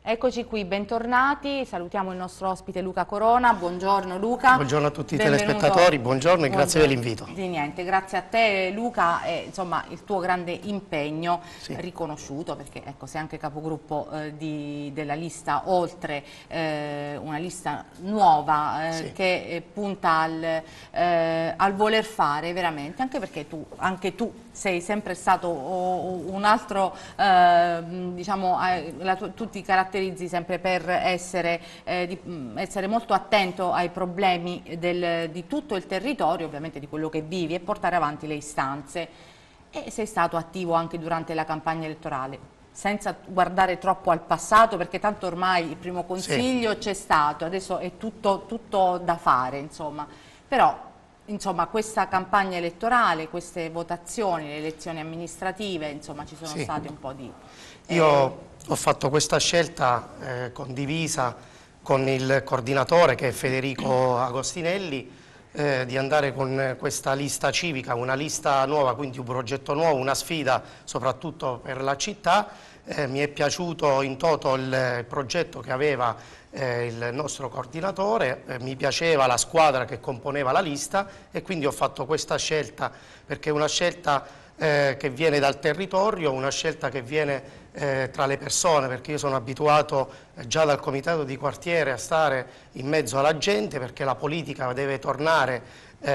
Eccoci qui, bentornati, salutiamo il nostro ospite Luca Corona, buongiorno Luca. Buongiorno a tutti i telespettatori, buongiorno e buongiorno. grazie dell'invito. Di niente, grazie a te Luca e insomma il tuo grande impegno sì. riconosciuto perché ecco, sei anche capogruppo eh, di, della lista oltre, eh, una lista nuova eh, sì. che eh, punta al, eh, al, voler fare veramente, anche perché tu, anche tu sei sempre stato un altro, eh, diciamo, la, tu ti caratterizzi sempre per essere, eh, di, mm, essere molto attento ai problemi del, di tutto il territorio, ovviamente di quello che vivi, e portare avanti le istanze. E sei stato attivo anche durante la campagna elettorale senza guardare troppo al passato perché tanto ormai il primo consiglio sì. c'è stato, adesso è tutto, tutto da fare insomma, però insomma, questa campagna elettorale, queste votazioni, le elezioni amministrative, insomma, ci sono sì. state un po' di... Eh... Io ho fatto questa scelta eh, condivisa con il coordinatore che è Federico Agostinelli eh, di andare con questa lista civica, una lista nuova, quindi un progetto nuovo, una sfida soprattutto per la città. Eh, mi è piaciuto in toto il progetto che aveva eh, il nostro coordinatore, eh, mi piaceva la squadra che componeva la lista e quindi ho fatto questa scelta perché è una scelta eh, che viene dal territorio, una scelta che viene eh, tra le persone perché io sono abituato eh, già dal comitato di quartiere a stare in mezzo alla gente perché la politica deve tornare eh,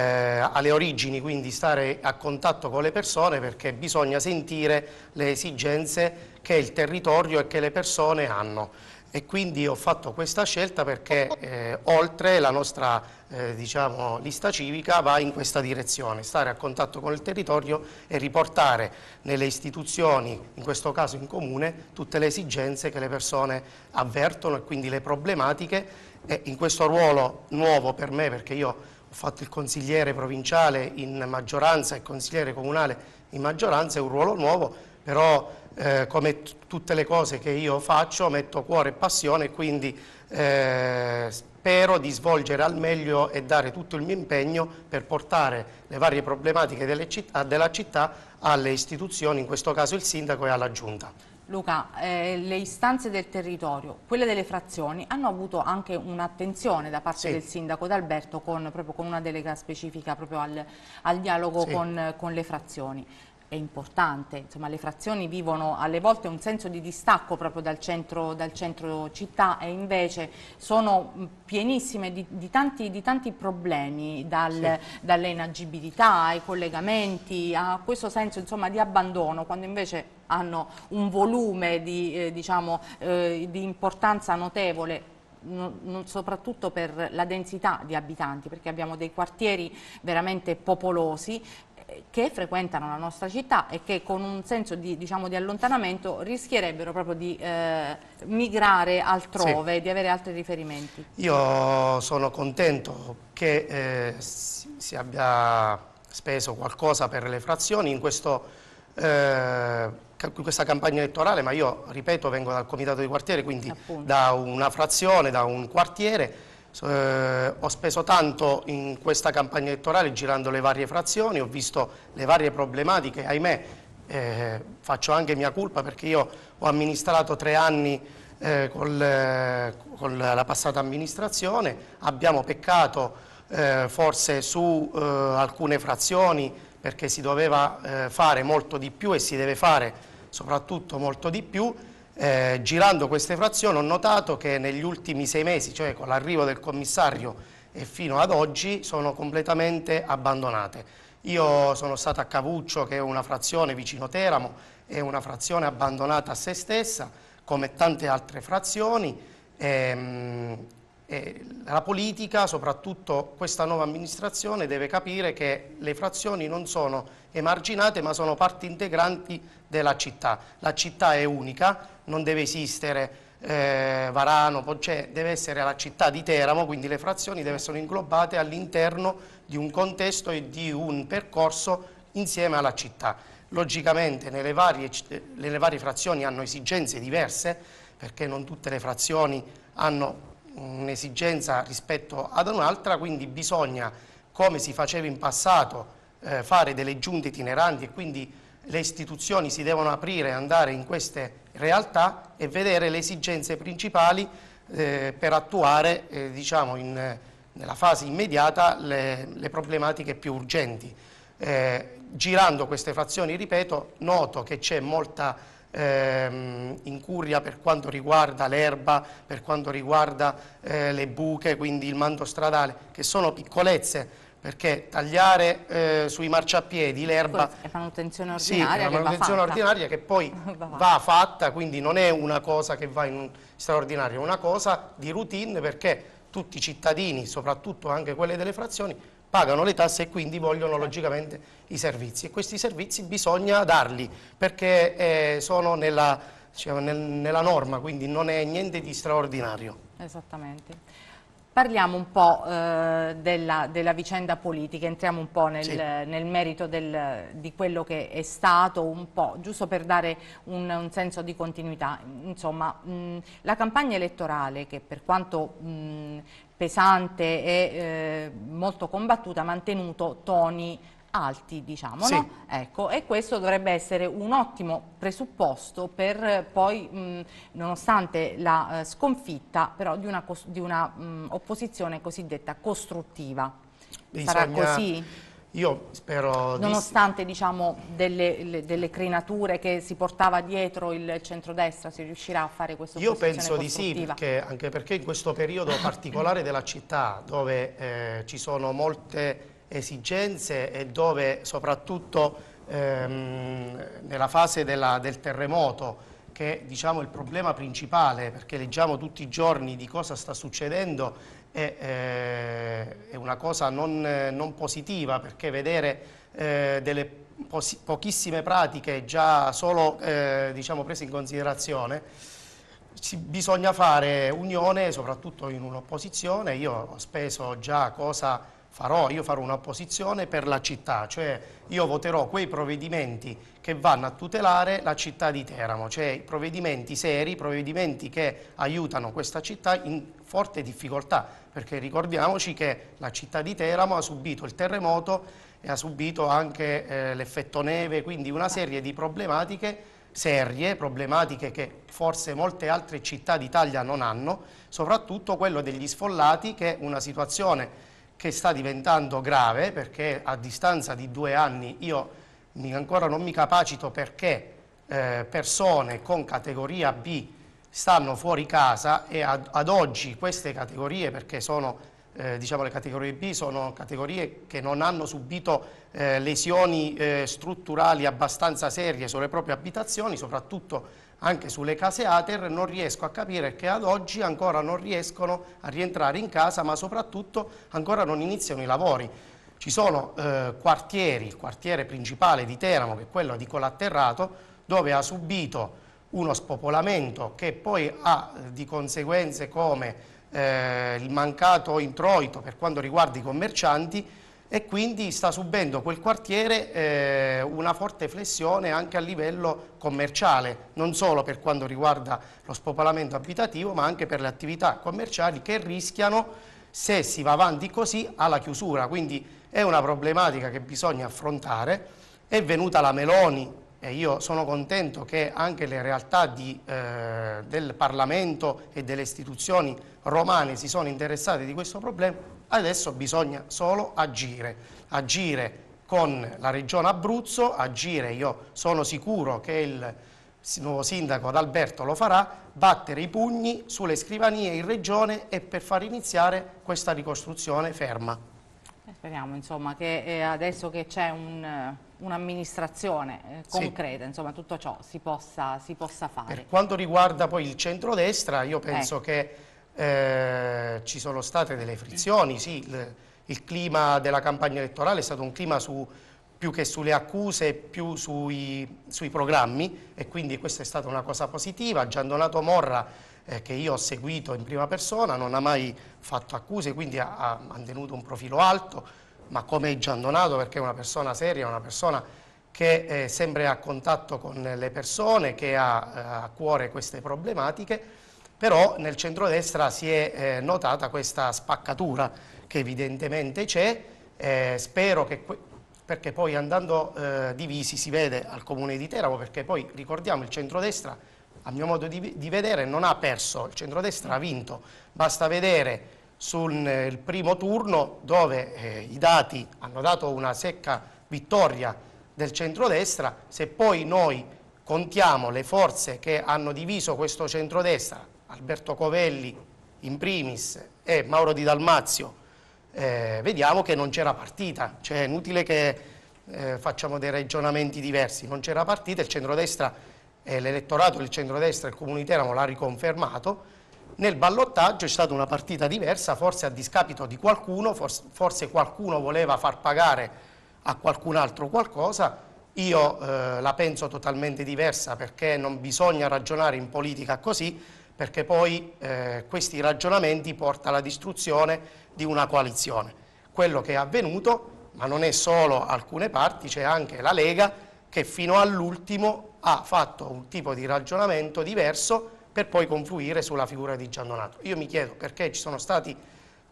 alle origini, quindi stare a contatto con le persone perché bisogna sentire le esigenze che il territorio e che le persone hanno e quindi ho fatto questa scelta perché eh, oltre la nostra eh, diciamo, lista civica va in questa direzione, stare a contatto con il territorio e riportare nelle istituzioni, in questo caso in comune, tutte le esigenze che le persone avvertono e quindi le problematiche e in questo ruolo nuovo per me perché io ho fatto il consigliere provinciale in maggioranza e consigliere comunale in maggioranza, è un ruolo nuovo, però eh, come tutte le cose che io faccio metto cuore e passione e quindi eh, spero di svolgere al meglio e dare tutto il mio impegno per portare le varie problematiche città, della città alle istituzioni, in questo caso il sindaco e alla giunta. Luca, eh, le istanze del territorio, quelle delle frazioni, hanno avuto anche un'attenzione da parte sì. del sindaco D'Alberto con, con, una delega specifica proprio al, al dialogo sì. con, con le frazioni è importante, insomma le frazioni vivono alle volte un senso di distacco proprio dal centro, dal centro città e invece sono pienissime di, di, tanti, di tanti, problemi, dal, sì. dalle inagibilità ai collegamenti, a questo senso insomma, di abbandono, quando invece hanno un volume di, eh, diciamo, eh, di importanza notevole soprattutto per la densità di abitanti, perché abbiamo dei quartieri veramente popolosi che frequentano la nostra città e che con un senso di, diciamo, di allontanamento rischierebbero proprio di eh, migrare altrove, sì. di avere altri riferimenti. Io sono contento che eh, si abbia speso qualcosa per le frazioni in questo, eh, questa campagna elettorale, ma io ripeto vengo dal comitato di quartiere, quindi Appunto. da una frazione, da un quartiere, eh, ho speso tanto in questa campagna elettorale girando le varie frazioni, ho visto le varie problematiche, ahimè eh, faccio anche mia colpa perché io ho amministrato tre anni eh, col, con la passata amministrazione, abbiamo peccato eh, forse su eh, alcune frazioni perché si doveva eh, fare molto di più e si deve fare soprattutto molto di più, eh, girando queste frazioni ho notato che negli ultimi sei mesi, cioè con l'arrivo del commissario e fino ad oggi, sono completamente abbandonate. Io sono stato a Cavuccio, che è una frazione vicino Teramo, è una frazione abbandonata a se stessa, come tante altre frazioni, ehm, eh, la politica, soprattutto questa nuova amministrazione, deve capire che le frazioni non sono emarginate ma sono parti integranti della città. La città è unica, non deve esistere eh, Varano, Poggè, cioè deve essere la città di Teramo, quindi le frazioni devono essere inglobate all'interno di un contesto e di un percorso insieme alla città. Logicamente nelle varie, nelle varie frazioni hanno esigenze diverse perché non tutte le frazioni hanno un'esigenza rispetto ad un'altra, quindi bisogna, come si faceva in passato, eh, fare delle giunte itineranti e quindi le istituzioni si devono aprire e andare in queste realtà e vedere le esigenze principali eh, per attuare eh, diciamo in, nella fase immediata le, le problematiche più urgenti. Eh, girando queste frazioni, ripeto, noto che c'è molta ehm, incuria per quanto riguarda l'erba, per quanto riguarda eh, le buche, quindi il manto stradale, che sono piccolezze perché tagliare eh, sui marciapiedi l'erba è manutenzione ordinaria, sì, è una manutenzione che ordinaria che poi va. va fatta, quindi non è una cosa che va in straordinario, è una cosa di routine perché tutti i cittadini, soprattutto anche quelli delle frazioni, pagano le tasse e quindi vogliono certo. logicamente i servizi e questi servizi bisogna darli perché eh, sono nella, diciamo, nel, nella norma, quindi non è niente di straordinario. Esattamente. Parliamo un po' eh, della, della, vicenda politica, entriamo un po' nel, sì. nel merito del, di quello che è stato, un po', giusto per dare un, un senso di continuità. Insomma, mh, la campagna elettorale che per quanto mh, pesante e eh, molto combattuta, ha mantenuto toni alti, diciamo, sì. no? ecco, e questo dovrebbe essere un ottimo presupposto per eh, poi, mh, nonostante la eh, sconfitta, però di una, di una mh, opposizione cosiddetta costruttiva. Bisogna... Sarà così? Io spero Nonostante di... diciamo, delle, le, delle, crenature che si portava dietro il centrodestra, si riuscirà a fare questo Io penso di sì, perché, anche perché in questo periodo particolare della città, dove eh, ci sono molte esigenze e dove soprattutto ehm, nella fase della, del terremoto, che è diciamo, il problema principale, perché leggiamo tutti i giorni di cosa sta succedendo eh, è, una cosa non, eh, non positiva perché vedere eh, delle pochissime pratiche già solo eh, diciamo, prese in considerazione bisogna fare unione soprattutto in un'opposizione io ho speso già cosa farò io farò un'opposizione per la città cioè io voterò quei provvedimenti che vanno a tutelare la città di Teramo, cioè provvedimenti seri, provvedimenti che aiutano questa città in forte difficoltà, perché ricordiamoci che la città di Teramo ha subito il terremoto e ha subito anche eh, l'effetto neve, quindi una serie di problematiche serie, problematiche che forse molte altre città d'Italia non hanno, soprattutto quello degli sfollati che è una situazione che sta diventando grave perché a distanza di due anni io ancora non mi capacito perché eh, persone con categoria B stanno fuori casa e ad, ad oggi queste categorie, perché sono eh, diciamo le categorie B, sono categorie che non hanno subito eh, lesioni eh, strutturali abbastanza serie sulle proprie abitazioni, soprattutto anche sulle case ATER, non riesco a capire che ad oggi ancora non riescono a rientrare in casa, ma soprattutto ancora non iniziano i lavori. Ci sono eh, quartieri, il quartiere principale di Teramo, che è quello di Colatterrato, dove ha subito uno spopolamento che poi ha eh, di conseguenze come eh, il mancato introito per quanto riguarda i commercianti e quindi sta subendo quel quartiere eh, una forte flessione anche a livello commerciale, non solo per quanto riguarda lo spopolamento abitativo ma anche per le attività commerciali che rischiano se si va avanti così alla chiusura, quindi è una problematica che bisogna affrontare, è venuta la Meloni e io sono contento che anche le realtà di, eh, del Parlamento e delle istituzioni romane si sono interessate di questo problema, adesso bisogna solo agire, agire con la regione Abruzzo, agire, io sono sicuro che il nuovo sindaco Adalberto lo farà, battere i pugni sulle scrivanie in regione e per far iniziare questa ricostruzione ferma. Speriamo insomma, che eh, adesso che c'è eh, un'amministrazione un eh, concreta, sì. insomma, tutto ciò si possa, si possa, fare. Per quanto riguarda poi il centrodestra, io penso eh. che eh, ci sono state delle frizioni, sì, il, il, clima della campagna elettorale è stato un clima su, più che sulle accuse, più sui, sui programmi e quindi questa è stata una cosa positiva. Gian Donato Morra eh, che io ho seguito in prima persona, non ha mai fatto accuse, quindi ha, ha mantenuto un profilo alto, ma come Giandonato perché è una persona seria, una persona che è eh, sempre a contatto con le persone, che ha eh, a cuore queste problematiche, però nel centrodestra si è eh, notata questa spaccatura che evidentemente c'è, eh, spero che perché poi andando eh, divisi si vede al comune di Teramo, perché poi ricordiamo il centrodestra a mio modo di, di vedere non ha perso, il centrodestra ha vinto, basta vedere sul eh, primo turno dove eh, i dati hanno dato una secca vittoria del centrodestra, se poi noi contiamo le forze che hanno diviso questo centrodestra, Alberto Covelli in primis e Mauro Di Dalmazio, eh, vediamo che non c'era partita, cioè è inutile che eh, facciamo dei ragionamenti diversi, non c'era partita, il centrodestra eh, l'elettorato del centrodestra e il Comune di l'ha riconfermato, nel ballottaggio è stata una partita diversa, forse a discapito di qualcuno, forse, forse qualcuno voleva far pagare a qualcun altro qualcosa, io eh, la penso totalmente diversa perché non bisogna ragionare in politica così, perché poi eh, questi ragionamenti portano alla distruzione di una coalizione. Quello che è avvenuto, ma non è solo alcune parti, c'è anche la Lega che fino all'ultimo ha fatto un tipo di ragionamento diverso per poi confluire sulla figura di Giannonato. Io mi chiedo perché ci sono stati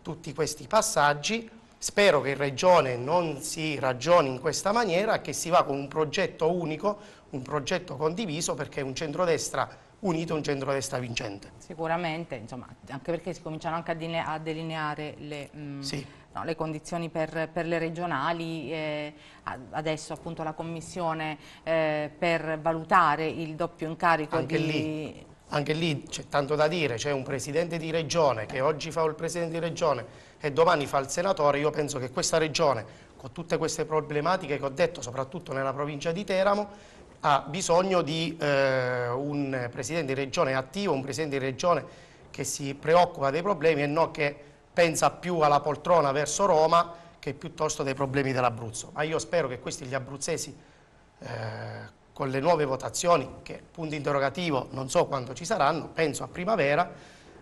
tutti questi passaggi, spero che in Regione non si ragioni in questa maniera, che si va con un progetto unico, un progetto condiviso perché un centrodestra unito un centrodestra vincente. Sicuramente, insomma, anche perché si cominciano anche a, a delineare le... Mh, mm, sì no, le condizioni per, per le regionali, eh, adesso appunto la commissione eh, per valutare il doppio incarico Anche di... Lì. Anche lì c'è tanto da dire, c'è un presidente di regione che oggi fa il presidente di regione e domani fa il senatore, io penso che questa regione, con tutte queste problematiche che ho detto, soprattutto nella provincia di Teramo, ha bisogno di eh, un presidente di regione attivo, un presidente di regione che si preoccupa dei problemi e non che pensa più alla poltrona verso Roma che piuttosto dei problemi dell'Abruzzo. Ma io spero che questi gli abruzzesi, eh, con le nuove votazioni, che punto interrogativo non so quando ci saranno, penso a primavera,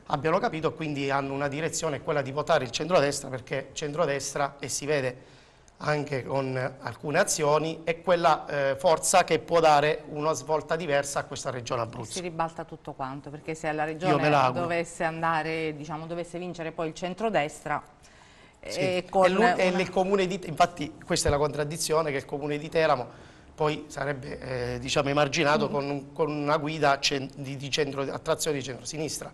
abbiano capito e quindi hanno una direzione, quella di votare il centrodestra, perché centrodestra, e si vede anche con alcune azioni, è quella eh, forza che può dare una svolta diversa a questa regione Abruzzo. Si ribalta tutto quanto, perché se alla regione dovesse, andare, diciamo, dovesse vincere poi il centrodestra... Eh, sì. con e una... e comune di, infatti questa è la contraddizione che il comune di Teramo poi sarebbe eh, diciamo, emarginato mm -hmm. con, con, una guida di, di centro, a trazione di centrosinistra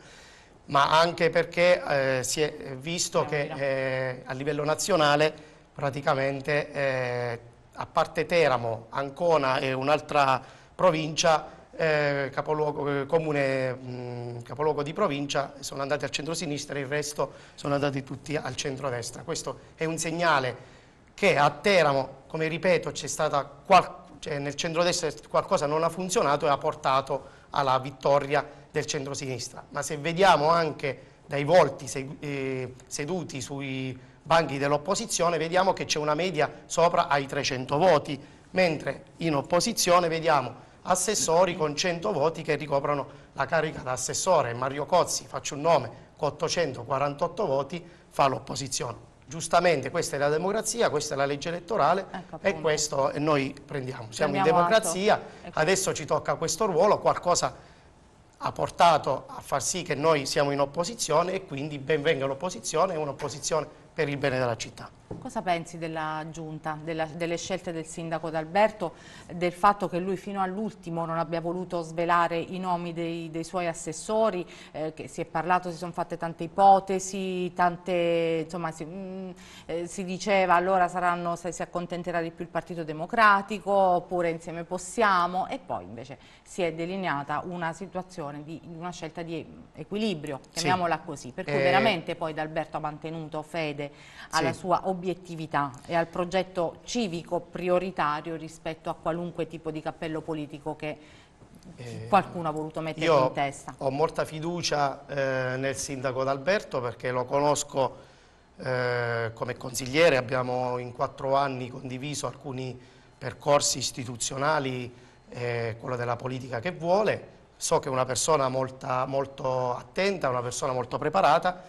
ma anche perché eh, si è visto che eh, a livello nazionale praticamente eh, a parte Teramo, Ancona e un'altra provincia, eh, capoluogo, eh, comune, mh, capoluogo di provincia, sono andati al centro-sinistra e il resto sono andati tutti al centro-destra. Questo è un segnale che a Teramo, come ripeto, c'è stata qualche cioè nel centrodestra qualcosa non ha funzionato e ha portato alla vittoria del centro-sinistra. Ma se vediamo anche dai volti eh, seduti sui banchi dell'opposizione vediamo che c'è una media sopra ai 300 voti, mentre in opposizione vediamo assessori con 100 voti che ricoprono la carica da assessore. Mario Cozzi, faccio un nome, con 848 voti fa l'opposizione. Giustamente questa è la democrazia, questa è la legge elettorale ecco, e questo noi prendiamo. Siamo prendiamo in democrazia, ecco. adesso ci tocca questo ruolo, qualcosa ha portato a far sì che noi siamo in opposizione e quindi ben venga l'opposizione, è un'opposizione per il bene della città. Cosa pensi della giunta, della, delle scelte del sindaco D'Alberto, del fatto che lui fino all'ultimo non abbia voluto svelare i nomi dei, dei suoi assessori, eh, che si è parlato, si sono fatte tante ipotesi, tante, insomma, si, mh, mm, eh, si, diceva allora saranno, se si accontenterà di più il Partito Democratico oppure insieme possiamo e poi invece si è delineata una situazione di una scelta di equilibrio, chiamiamola così, per cui eh... veramente poi D'Alberto ha mantenuto fede alla sì. sua obiettività e al progetto civico prioritario rispetto a qualunque tipo di cappello politico che eh, qualcuno ha voluto mettere in testa. ho molta fiducia eh, nel sindaco D'Alberto perché lo conosco eh, come consigliere, abbiamo in quattro anni condiviso alcuni percorsi istituzionali, eh, quello della politica che vuole, so che è una persona molta, molto attenta, una persona molto preparata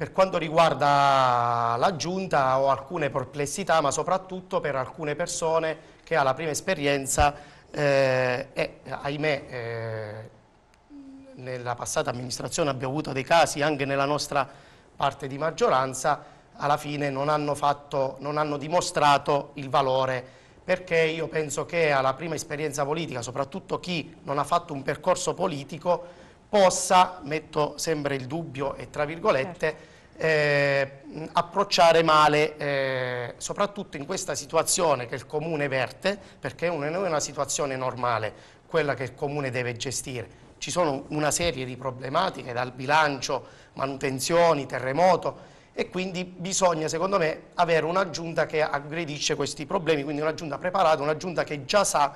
per quanto riguarda la giunta ho alcune perplessità, ma soprattutto per alcune persone che alla prima esperienza eh, e ahimè eh, nella passata amministrazione abbiamo avuto dei casi anche nella nostra parte di maggioranza, alla fine non hanno, fatto, non hanno dimostrato il valore perché io penso che alla prima esperienza politica, soprattutto chi non ha fatto un percorso politico, possa, metto sempre il dubbio e tra virgolette, certo eh, approcciare male, eh, soprattutto in questa situazione che il Comune verte, perché non è una situazione normale quella che il Comune deve gestire. Ci sono una serie di problematiche, dal bilancio, manutenzioni, terremoto, e quindi bisogna, secondo me, avere una giunta che aggredisce questi problemi, quindi una giunta preparata, una giunta che già sa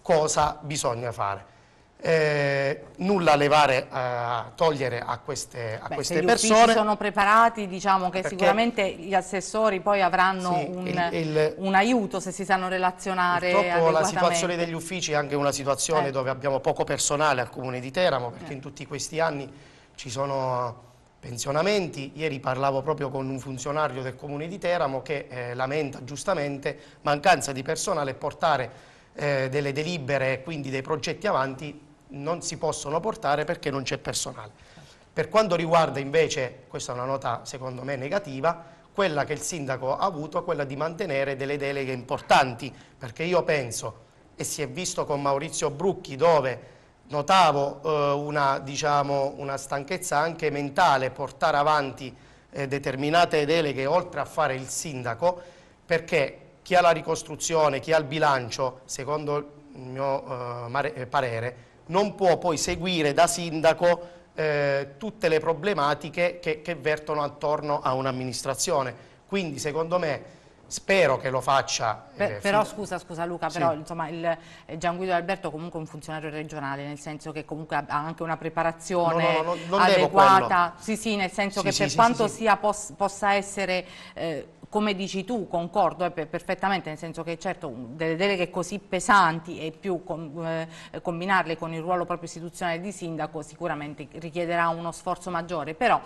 cosa bisogna fare. Eh, nulla a levare, eh, a togliere a queste, a Beh, queste persone. sono preparati, diciamo che sicuramente gli assessori poi avranno sì, un, il, il, un, aiuto se si sanno relazionare Purtroppo la situazione degli uffici è anche una situazione eh. dove abbiamo poco personale al Comune di Teramo eh. perché in tutti questi anni ci sono pensionamenti. Ieri parlavo proprio con un funzionario del Comune di Teramo che eh, lamenta giustamente mancanza di personale e portare delle delibere e quindi dei progetti avanti non si possono portare perché non c'è personale. Per quanto riguarda invece, questa è una nota secondo me negativa, quella che il sindaco ha avuto, quella di mantenere delle deleghe importanti, perché io penso, e si è visto con Maurizio Brucchi, dove notavo eh, una, diciamo, una, stanchezza anche mentale portare avanti eh, determinate deleghe oltre a fare il sindaco, perché chi ha la ricostruzione, chi ha il bilancio, secondo il mio eh, parere, non può poi seguire da sindaco eh, tutte le problematiche che, che vertono attorno a un'amministrazione. Quindi secondo me spero che lo faccia. Eh, però scusa, scusa Luca, sì. però insomma il eh, Gian Guido Alberto è comunque un funzionario regionale, nel senso che comunque ha anche una preparazione no, no, no, adeguata. Sì, sì, nel senso sì, che sì, per quanto sia, possa essere eh, come dici tu, concordo eh, perfettamente, nel senso che certo delle deleghe così pesanti e più com, eh, combinarle con il ruolo proprio istituzionale di sindaco sicuramente richiederà uno sforzo maggiore, però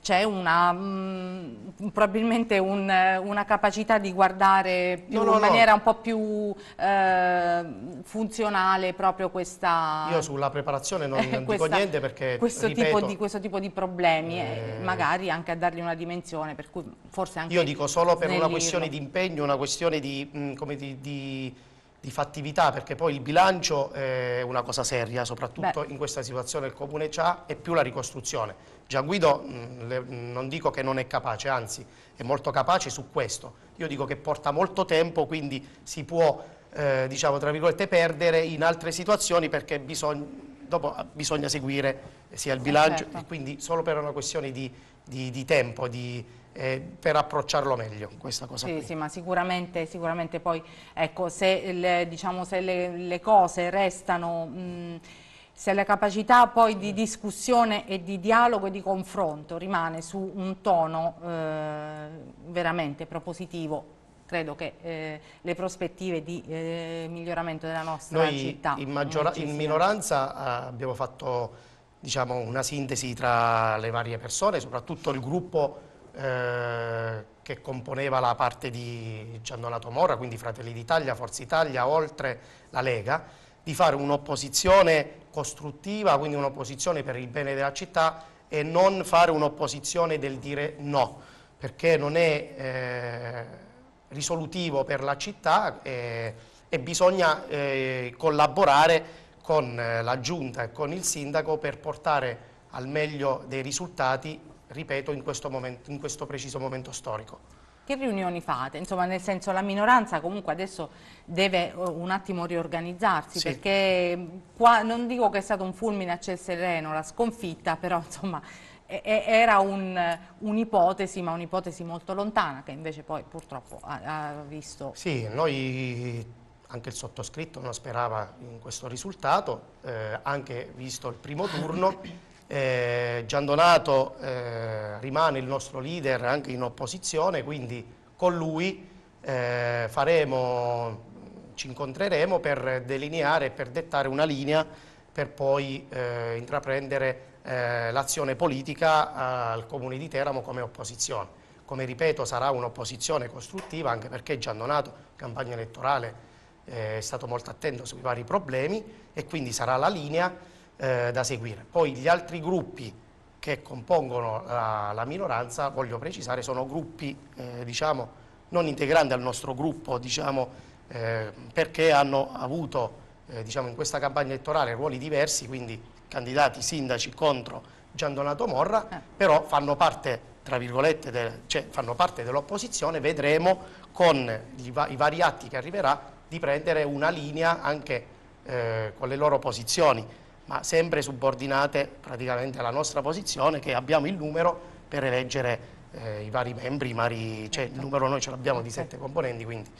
c'è una, mh, mm, probabilmente un, una capacità di guardare più, no, no, in maniera no. un po' più eh, funzionale proprio questa... Io sulla preparazione non questa, dico niente perché, questo ripeto, tipo di, questo tipo di problemi, eh. eh, magari anche a dargli una dimensione, per cui forse anche... Io dico solo per una questione di impegno, una questione di, mh, mm, di, di, di fattività, perché poi il bilancio è una cosa seria, soprattutto Beh. in questa situazione il Comune c'ha, e più la ricostruzione Gian Guido mm, non dico che non è capace, anzi è molto capace su questo. Io dico che porta molto tempo, quindi si può, eh, diciamo, tra virgolette, perdere in altre situazioni perché bisogna, dopo ah, bisogna seguire sia il bilancio, eh certo. quindi solo per una questione di, di, di tempo, di, eh, per approcciarlo meglio questa cosa sì, sì ma sicuramente, sicuramente poi ecco, se, le, diciamo, se le, le, cose restano mh, mm, se la capacità poi di discussione e di dialogo e di confronto rimane su un tono eh, veramente propositivo, credo che eh, le prospettive di eh, miglioramento della nostra Noi città... in, in minoranza eh, abbiamo fatto diciamo, una sintesi tra le varie persone, soprattutto il gruppo eh, che componeva la parte di Giannolato Mora, quindi Fratelli d'Italia, Forza Italia, oltre la Lega, di fare un'opposizione costruttiva, quindi un'opposizione per il bene della città e non fare un'opposizione del dire no, perché non è eh, risolutivo per la città eh, e bisogna eh, collaborare con eh, la Giunta e con il Sindaco per portare al meglio dei risultati, ripeto, in questo, momento, in questo preciso momento storico che riunioni fate? Insomma, nel senso la minoranza comunque adesso deve eh, un attimo riorganizzarsi sì. perché mm, qua, non dico che è stato un fulmine a ciel sereno la sconfitta, però insomma era un'ipotesi, un ma un'ipotesi molto lontana che invece poi purtroppo ha, ha visto... Sì, noi anche il sottoscritto non sperava in questo risultato, eh, anche visto il primo turno Eh, Donato eh, rimane il nostro leader anche in opposizione, quindi con lui eh, faremo, ci incontreremo per delineare, e per dettare una linea per poi eh, intraprendere eh, l'azione politica al Comune di Teramo come opposizione. Come ripeto sarà un'opposizione costruttiva anche perché Gian Giandonato, campagna elettorale, eh, è stato molto attento sui vari problemi e quindi sarà la linea eh, da seguire. Poi gli altri gruppi che compongono la, la minoranza, voglio precisare, sono gruppi eh, diciamo, non integranti al nostro gruppo diciamo, eh, perché hanno avuto eh, diciamo, in questa campagna elettorale ruoli diversi, quindi candidati sindaci contro Giandonato Morra, eh. però fanno parte tra virgolette, de, cioè, fanno parte dell'opposizione, vedremo con va, i vari atti che arriverà di prendere una linea anche eh, con le loro posizioni ma sempre subordinate praticamente alla nostra posizione che abbiamo il numero per eleggere eh, i vari membri, i vari, cioè il certo. numero noi ce l'abbiamo di sette componenti, quindi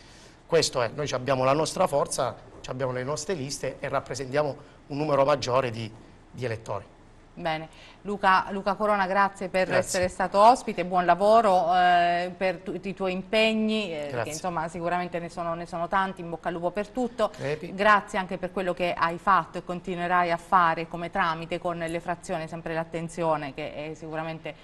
questo è, noi abbiamo la nostra forza, abbiamo le nostre liste e rappresentiamo un numero maggiore di, di elettori. Bene, Luca, Luca Corona grazie per grazie. essere stato ospite, buon lavoro eh, per tutti i tuoi impegni, eh, che insomma sicuramente ne sono, ne sono, tanti, in bocca al lupo per tutto, Crepi. grazie anche per quello che hai fatto e continuerai a fare come tramite con le frazioni, sempre l'attenzione che è sicuramente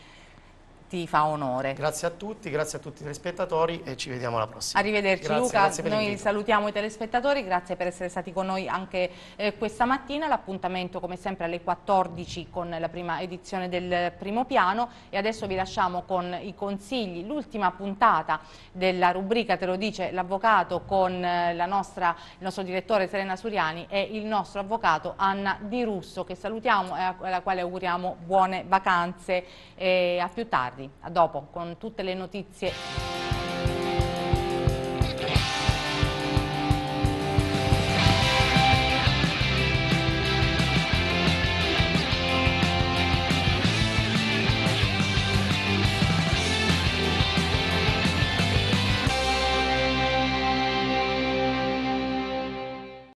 ti fa onore. Grazie a tutti, grazie a tutti i telespettatori e ci vediamo alla prossima. Arrivederci grazie, Luca, grazie noi salutiamo i telespettatori, grazie per essere stati con noi anche eh, questa mattina, l'appuntamento come sempre alle 14 con la prima edizione del primo piano e adesso vi lasciamo con i consigli, l'ultima puntata della rubrica te lo dice l'avvocato con eh, la nostra, il nostro direttore Serena Suriani e il nostro avvocato Anna Di Russo che salutiamo e alla quale auguriamo buone vacanze e eh, a più tardi. A dopo con tutte le notizie.